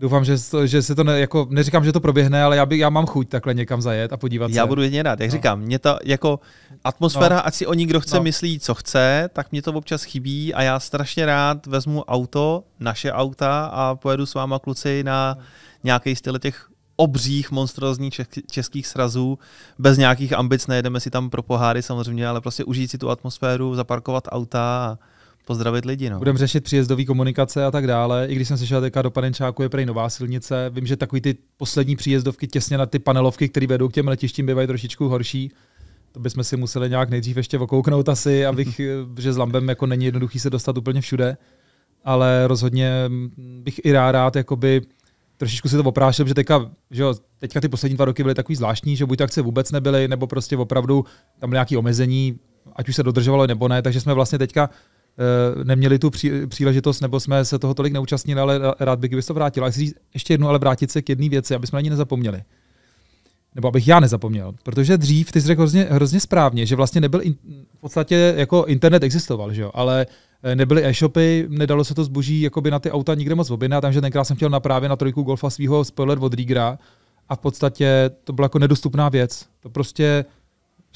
Doufám, že, že se to ne, jako, neříkám, že to proběhne, ale já, by, já mám chuť takhle někam zajet a podívat já se. Já budu jedině rád, jak no. říkám, mě ta jako atmosféra, no. ať si o ní kdo chce no. myslí, co chce, tak mě to občas chybí a já strašně rád vezmu auto, naše auta a pojedu s váma kluci na nějaký styl těch obřích monstrozních českých srazů, bez nějakých ambic, nejedeme si tam pro poháry samozřejmě, ale prostě užít si tu atmosféru, zaparkovat auta a pozdravit lidi. No. Budeme řešit příjezdové komunikace a tak dále. I když jsem slyšel, že do Panenčáku je prej nová silnice. Vím, že takový ty poslední příjezdovky těsně na ty panelovky, které vedou k těm letištím, bývají trošičku horší. To bychom si museli nějak nejdřív ještě okouknout asi, abych, eh, že s Lambem jako není jednoduchý se dostat úplně všude. Ale rozhodně mm, bych i rád, rád jakoby, trošičku si to oprášil, že teďka, že jo, teďka ty poslední dva roky byly takový zvláštní, že buď akce vůbec nebyly, nebo prostě opravdu tam nějaké omezení, ať už se dodržovalo nebo ne, takže jsme vlastně teďka Eh, neměli tu příležitost, nebo jsme se toho tolik neúčastnili, ale rád bych, kdyby to vrátil. A chci říct ještě jednu, ale vrátit se k jedné věci, aby jsme na ní nezapomněli. Nebo abych já nezapomněl. Protože dřív, ty jsi řekl hrozně, hrozně správně, že vlastně nebyl, in, v podstatě jako internet existoval, že jo? ale eh, nebyly e-shopy, nedalo se to zboží jakoby na ty auta nikde moc objednat, takže tenkrát jsem chtěl na právě na trojku golfa svého spoiler od Rígra a v podstatě to byla jako nedostupná věc. To prostě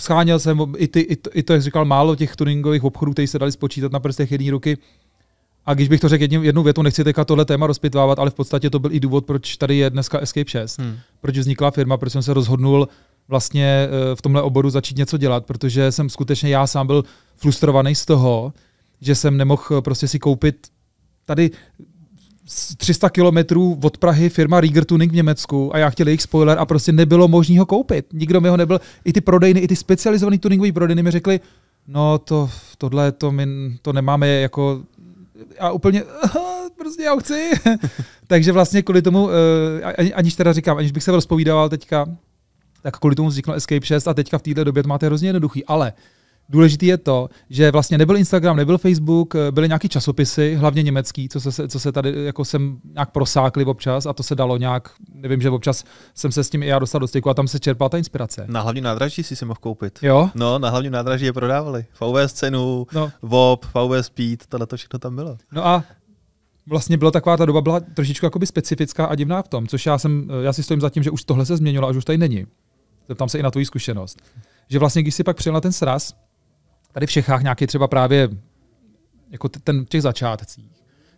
scháněl jsem i, ty, i, to, i to, jak říkal, málo těch tuningových obchodů, které se dali spočítat na prstech jedné ruky. A když bych to řekl jedním, jednou větou, nechci teďka tohle téma rozpitvávat, ale v podstatě to byl i důvod, proč tady je dneska Escape 6, hmm. proč vznikla firma, proč jsem se rozhodnul vlastně eh, v tomhle oboru začít něco dělat, protože jsem skutečně já sám byl frustrovaný z toho, že jsem nemohl eh, prostě si koupit tady 300 kilometrů od Prahy firma Rieger Tuning v Německu a já chtěl jejich spoiler a prostě nebylo možné ho koupit. Nikdo mi ho nebyl. I ty prodejny, i ty specializované tuningové prodejny mi řekli, no to, tohle to, my, to nemáme jako a úplně, prostě já chci. Takže vlastně kvůli tomu, eh, ani, aniž teda říkám, aniž bych se rozpovídal teďka, tak kvůli tomu vzniklo Escape 6 a teďka v této době to máte hrozně jednoduchý, ale uh, důležité je to, že vlastně nebyl Instagram, nebyl Facebook, eh, byly nějaké časopisy, hlavně německý, co se, co se tady jako jsem nějak prosákli občas a to se dalo nějak, nevím, že občas jsem se s tím i já dostal do styku a tam se čerpala ta inspirace. Na hlavní nádraží si se mohl koupit. Jo? No, na hlavní nádraží je prodávali. VV scénu, no. VOP, VV Speed, tohle to všechno tam bylo. No a vlastně byla taková ta doba byla trošičku jakoby specifická a divná v tom, což já, jsem, eh, já si stojím za tím, že už tohle se změnilo a už tady není. Zeptám se i na tvoji zkušenost. Že vlastně, když si pak přijel na ten sraz, tady v Čechách nějaký třeba právě jako ten v těch začátcích,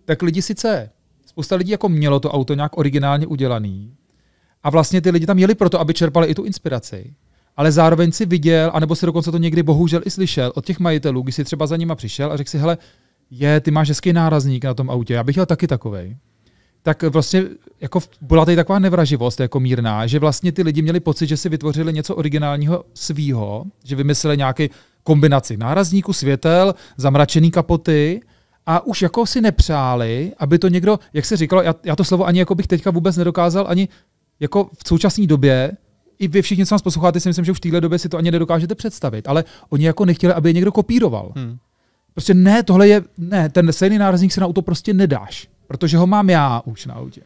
tak lidi sice, spousta lidí jako mělo to auto nějak originálně udělaný a vlastně ty lidi tam jeli proto, aby čerpali i tu inspiraci, ale zároveň si viděl, anebo si dokonce to někdy bohužel i slyšel od těch majitelů, když si třeba za nima přišel a řekl si, hele, je, ty máš hezký nárazník na tom autě, já bych měl taky takovej. Tak vlastně jako byla tady taková nevraživost jako mírná, že vlastně ty lidi měli pocit, že si vytvořili něco originálního svýho, že vymysleli nějaký kombinaci nárazníku, světel, zamračený kapoty a už jako si nepřáli, aby to někdo, jak se říkalo, já, já to slovo ani jako bych teďka vůbec nedokázal ani jako v současné době i vy všichni, co nás posloucháte, si myslím, že už v téhle době si to ani nedokážete představit, ale oni jako nechtěli, aby je někdo kopíroval. Hmm. Prostě ne, tohle je, ne, ten stejný nárazník se na auto prostě nedáš, protože ho mám já už na autě.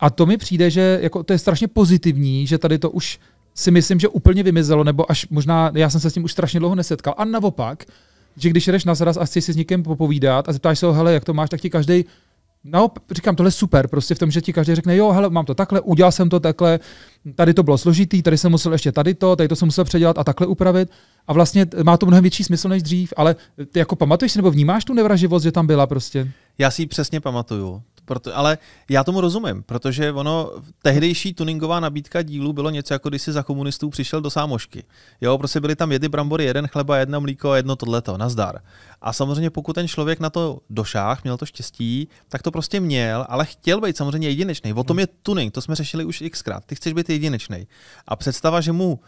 A to mi přijde, že jako to je strašně pozitivní, že tady to už si myslím, že úplně vymizelo, nebo až možná, já jsem se s tím už strašně dlouho nesetkal. A naopak, že když jdeš na zraz a chceš si s někým popovídat a zeptáš se ho, hele, jak to máš, tak ti každý No, říkám, tohle je super, prostě v tom, že ti každý řekne, jo, hele, mám to takhle, udělal jsem to takhle, tady to bylo složitý, tady jsem musel ještě tady to, tady to jsem musel předělat a takhle upravit. A vlastně má to mnohem větší smysl než dřív, ale ty jako pamatuješ si nebo vnímáš tu nevraživost, že tam byla prostě? Já si ji přesně pamatuju. Proto, ale já tomu rozumím, protože ono, tehdejší tuningová nabídka dílů bylo něco jako když si za komunistů přišel do sámošky. Jo, prostě byly tam jedny brambory, jeden chleba, jedno mlíko, jedno tohleto, nazdar. A samozřejmě pokud ten člověk na to došáhl, měl to štěstí, tak to prostě měl, ale chtěl být samozřejmě jedinečný. O tom hmm. je tuning, to jsme řešili už xkrát. Ty chceš být jedinečný. A představa, že mu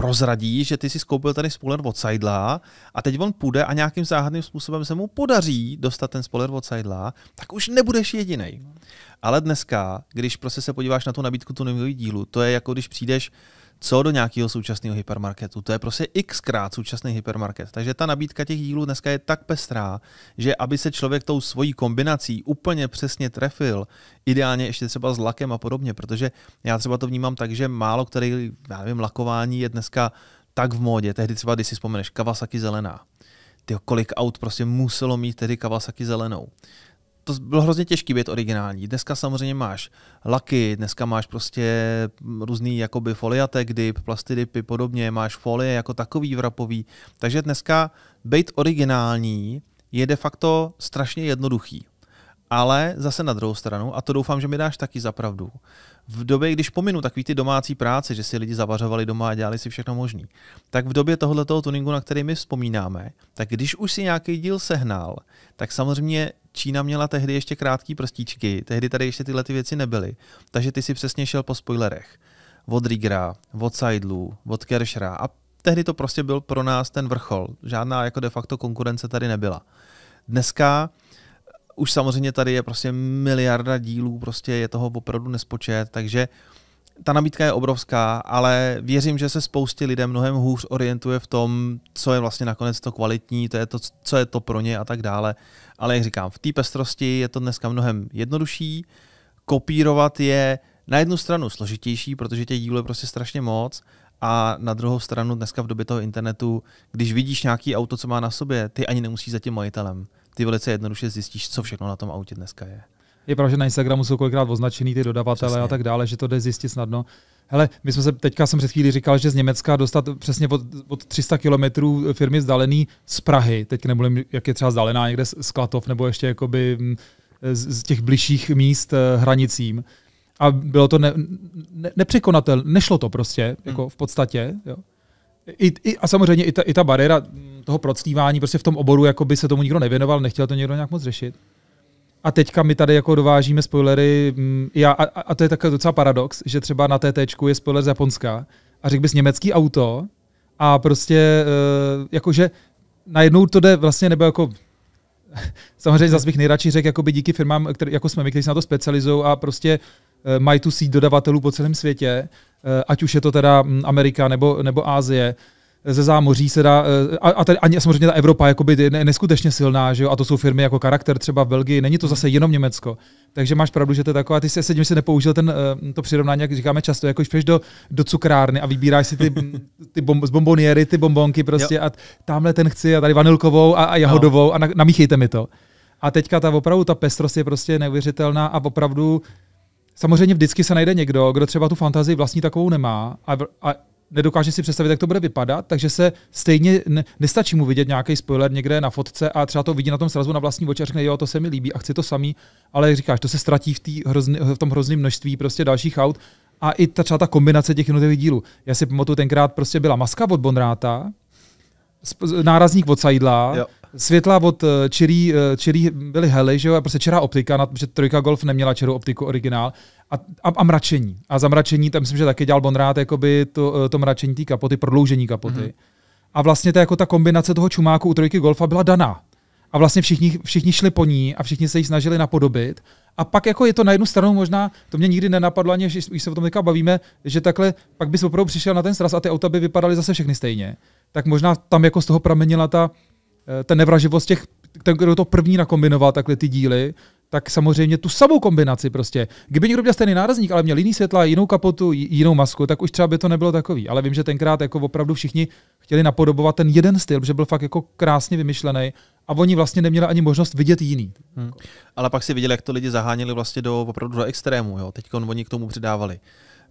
prozradí, že ty si skoupil tady spoiler od Sidla a teď on půjde a nějakým záhadným způsobem se mu podaří dostat ten spoiler od Sidla, tak už nebudeš jediný. Ale dneska, když prostě se podíváš na tu nabídku tu nového dílu, to je jako když přijdeš uh, co do nějakého současného hypermarketu. To je prostě xkrát současný hypermarket. Takže ta nabídka těch dílů dneska je tak pestrá, že aby se člověk tou svojí kombinací úplně přesně trefil, ideálně ještě třeba s lakem a podobně, protože já třeba to vnímám tak, že málo který, já nevím, lakování je dneska tak v módě. Tehdy třeba, když si vzpomeneš, Kawasaki zelená. Ty kolik aut prostě muselo mít tedy Kawasaki zelenou to bylo hrozně těžký být originální. Dneska samozřejmě máš laky, dneska máš prostě různý jakoby foliatek dip, plastidipy, podobně, máš folie jako takový vrapový. Takže dneska být originální je de facto strašně jednoduchý. Ale zase na druhou stranu, a to doufám, že mi dáš taky za pravdu, v době, když pominu takový ty domácí práce, že si lidi zavařovali doma a dělali si všechno možný, tak v době tohoto tuningu, na který my vzpomínáme, tak když už si nějaký díl sehnal, tak samozřejmě Čína měla tehdy ještě krátký prstíčky, tehdy tady ještě tyhle ty věci nebyly, takže ty si přesně šel po spoilerech. Od Rigra, od Seidlu, od Kershera a tehdy to prostě byl pro nás ten vrchol. Žádná jako de facto konkurence tady nebyla. Dneska už samozřejmě tady je prostě miliarda dílů, prostě je toho opravdu nespočet, takže uh, ta nabídka je obrovská, ale věřím, že se spoustě lidem mnohem hůř orientuje v tom, co je vlastně nakonec to kvalitní, to je to, co je to pro ně a tak dále. Ale jak říkám, v té pestrosti je to dneska mnohem jednodušší. Kopírovat je na jednu stranu složitější, protože těch dílů je prostě strašně moc, a na druhou stranu dneska v době toho internetu, když vidíš nějaký auto, co má na sobě, ty ani nemusíš za tím majitelem. Ty velice jednoduše zjistíš, co všechno na tom autě dneska je. Je pravda, že na Instagramu jsou kolikrát označený ty dodavatele Přesně. a tak dále, že to jde zjistit snadno. Hele, my jsme se teďka jsem před chvílí říkal, že z Německa dostat přesně od, od 300 kilometrů firmy vzdálený z Prahy, teď nebudem, jak je třeba vzdálená někde z Klatov nebo ještě jakoby mm, z, z těch bližších míst eh, hranicím. A bylo to ne, ne, nepřekonatelné, nešlo to prostě, hmm. jako v podstatě. Jo. I, i, a samozřejmě i ta, i ta bariéra mm, toho proctívání, prostě v tom oboru jako by se tomu nikdo nevěnoval, nechtěl to někdo nějak moc řešit. A teďka my tady jako dovážíme spoilery, mm, já, a, a to je takový docela paradox, že třeba na TT je spoiler z Japonska a řekl bys německý auto a prostě uh, jakože najednou to jde vlastně, nebo jako samozřejmě zase bych nejradši řekl jakoby díky firmám, který, jako jsme my, kteří se na to specializují a prostě uh, mají tu síť dodavatelů po celém světě, uh, ať už je to teda mm, Amerika nebo, nebo Ázie, uh, ze zámoří se dá, eh, a, a tady, ani samozřejmě ta Evropa jakoby je neskutečně silná, že jo? a to jsou firmy jako Charakter třeba v Belgii, není to zase hmm. jenom Německo. Takže máš pravdu, že to je taková, ty se sedím, si nepoužil ten, eh, to přirovnání, jak říkáme často, jako když do, do cukrárny a vybíráš si ty, ty bom, z bomboniery, ty bombonky prostě jo. a tamhle ten chci a tady vanilkovou a, a jahodovou no. a na, namíchejte mi to. A teďka ta opravdu, ta pestrost je prostě neuvěřitelná a opravdu Samozřejmě vždycky se najde někdo, kdo třeba tu fantazii vlastní takovou nemá a, a nedokáže si představit, jak to bude vypadat, takže se stejně ne, nestačí mu vidět nějaký spoiler někde na fotce a třeba to vidí na tom srazu na vlastní oči a řekne, jo, to se mi líbí a chci to samý, ale jak říkáš, to se ztratí v, tý hrozný, v tom hrozném množství prostě dalších aut a i ta, třeba ta kombinace těch jednotlivých dílů. Já si pamatuju, tenkrát prostě byla maska od Bonráta, nárazník od Sajdla, jo světla od eh, čirý, eh, čirý byly hely, že jo, a prostě čirá optika, protože Trojka Golf neměla čirou optiku originál. A, a, a mračení. A zamračení, tam myslím, že taky dělal Bonrát jakoby to, eh, to mračení té kapoty, prodloužení kapoty. Mm-hmm. A vlastně ta, jako ta kombinace toho čumáku u Trojky Golfa byla daná. A vlastně všichni, všichni šli po ní a všichni se ji snažili napodobit. A pak jako je to na jednu stranu možná, to mě nikdy nenapadlo, ani když se o tom teďka bavíme, že takhle pak bys opravdu přišel na ten sraz a ty auta by vypadaly zase všechny stejně. Tak možná tam jako z toho pramenila ta, Eh, ten nevraživost těch, ten, kdo to první nakombinoval, takhle ty díly, tak samozřejmě tu samou kombinaci prostě. Kdyby někdo měl stejný nárazník, ale měl jiný světla, jinou kapotu, jinou masku, tak už třeba by to nebylo takový. Ale vím, že tenkrát jako opravdu všichni chtěli napodobovat ten jeden styl, že byl fakt jako krásně vymyšlený a oni vlastně neměli ani možnost vidět jiný. Hmm. Ale pak si viděl, jak to lidi zaháněli vlastně do opravdu do extrému. Jo? Teď oni k tomu přidávali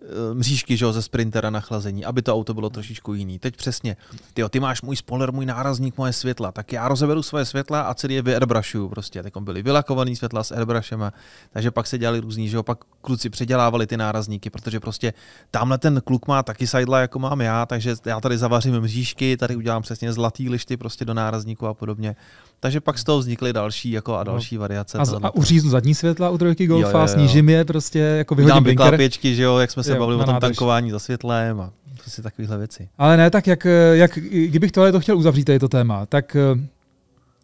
Eh, mřížky že jo, ze sprintera na chlazení, aby to auto bylo trošičku jiný. Teď přesně, Ty, ty máš můj spoiler, můj nárazník, moje světla, tak já rozeberu svoje světla a celý je vyairbrushuju prostě. Tak byly vylakovaný světla s airbrushem, takže pak se dělali různý, že jo, pak kluci předělávali ty nárazníky, protože prostě tamhle ten kluk má taky sajdla, jako mám já, takže já tady zavařím mřížky, tady udělám přesně zlatý lišty prostě do nárazníku a podobně. Takže pak z toho vznikly další jako a no. další no. variace. A, z, a uříznu zadní světla u trojky Golfa, jo, jo, jo. snížím je prostě, jako vyhodím Dám vyklápěčky, že jo, jak jsme se jo, bavili o tom nádež. tankování za světlem a prostě takovéhle věci. Ale ne, tak jak, jak kdybych tohle to chtěl uzavřít, je to téma, tak eh,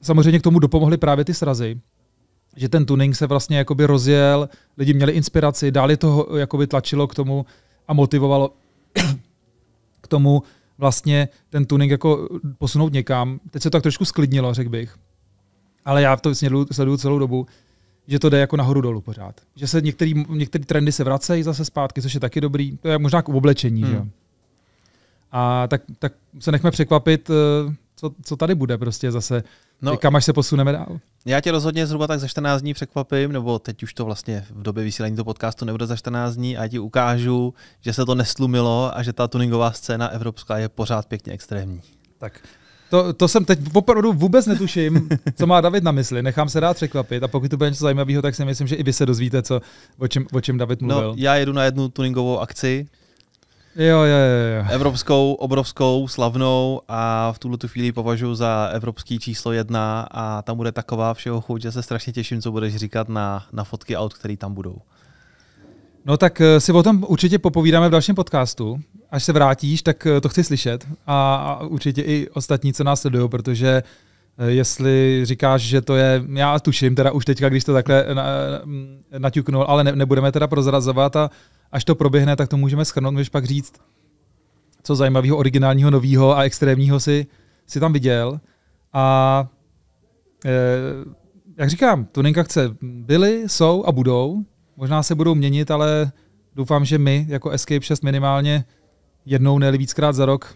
samozřejmě k tomu dopomohly právě ty srazy, že ten tuning se vlastně jakoby rozjel, lidi měli inspiraci, dali to jakoby tlačilo k tomu a motivovalo k tomu vlastně ten tuning jako posunout někam. Teď se to tak trošku sklidnilo, řekl bych. Ale já to vlastně sleduju, sleduju celou dobu, že to jde jako nahoru dolů pořád. Že se některý, některé trendy se vracejí zase zpátky, což je taky dobrý. To je možná k oblečení, hmm. že A tak, tak se nechme překvapit, eh, co, co tady bude prostě zase, no, kam až se posuneme dál. Já tě rozhodně zhruba tak za 14 dní překvapím, nebo teď už to vlastně v době vysílání toho podcastu nebude za 14 dní a já ti ukážu, že se to neslumilo a že ta tuningová scéna evropská je pořád pěkně extrémní. Tak to, to jsem teď opravdu vůbec netuším, co má David na mysli. Nechám se rád překvapit a pokud to bude něco zajímavého, tak si myslím, že i vy se dozvíte, co, o, čem, o čem David no, mluvil. No, já jedu na jednu tuningovou akci, Jo, jo, jo, jo. Evropskou, obrovskou, slavnou a v tuhle tu chvíli považuji za evropský číslo jedna a tam bude taková všeho chuť, že se strašně těším, co budeš říkat na, na fotky aut, které tam budou. No tak eh, si o tom určitě popovídáme v dalším podcastu. Až se vrátíš, tak eh, to chci slyšet a, a určitě i ostatní, co nás sledují, protože uh, Eh, jestli říkáš, že to je, já tuším teda už teďka, když to takhle na, naťuknul, ale ne, nebudeme teda prozrazovat a až to proběhne, tak to můžeme schrnout, můžeš pak říct, co zajímavého, originálního, nového a extrémního si, si tam viděl. A e, jak říkám, tuninka chce, byly, jsou a budou. Možná se budou měnit, ale doufám, že my jako Escape 6 minimálně jednou, ne víckrát za rok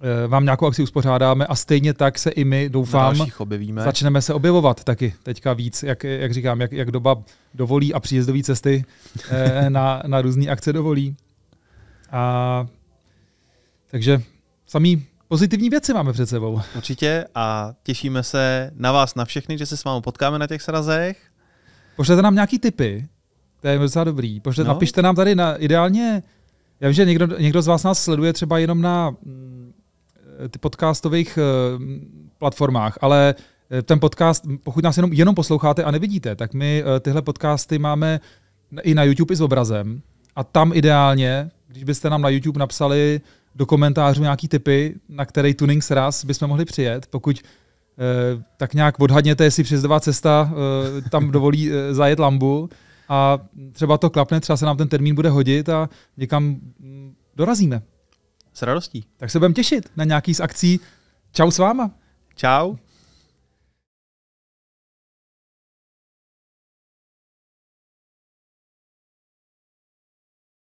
Eh, vám nějakou akci uspořádáme a stejně tak se i my, doufám, objevíme. začneme se objevovat taky teďka víc, jak, jak říkám, jak, jak doba dovolí a příjezdové cesty eh, na, na různé akce dovolí. A takže samý pozitivní věci máme před sebou. Určitě a těšíme se na vás, na všechny, že se s vámi potkáme na těch srazech. Pošlete nám nějaký tipy, to je docela dobrý. Pošlete, no. Napište nám tady na ideálně, já vím, že někdo, někdo z vás nás sleduje třeba jenom na mm, ty podcastových eh, platformách, ale eh, ten podcast, pokud nás jenom, jenom posloucháte a nevidíte, tak my eh, tyhle podcasty máme i na YouTube i s obrazem. A tam ideálně, když byste nám na YouTube napsali do komentářů nějaký typy, na který tuning sraz bychom mohli přijet, pokud tak nějak odhadněte, jestli přijezdová cesta tam dovolí zajet lambu a třeba to klapne, třeba se nám ten termín bude hodit a někam hm, dorazíme. S radostí. Tak se budeme těšit na nějaký z akcí. Čau s váma. Čau.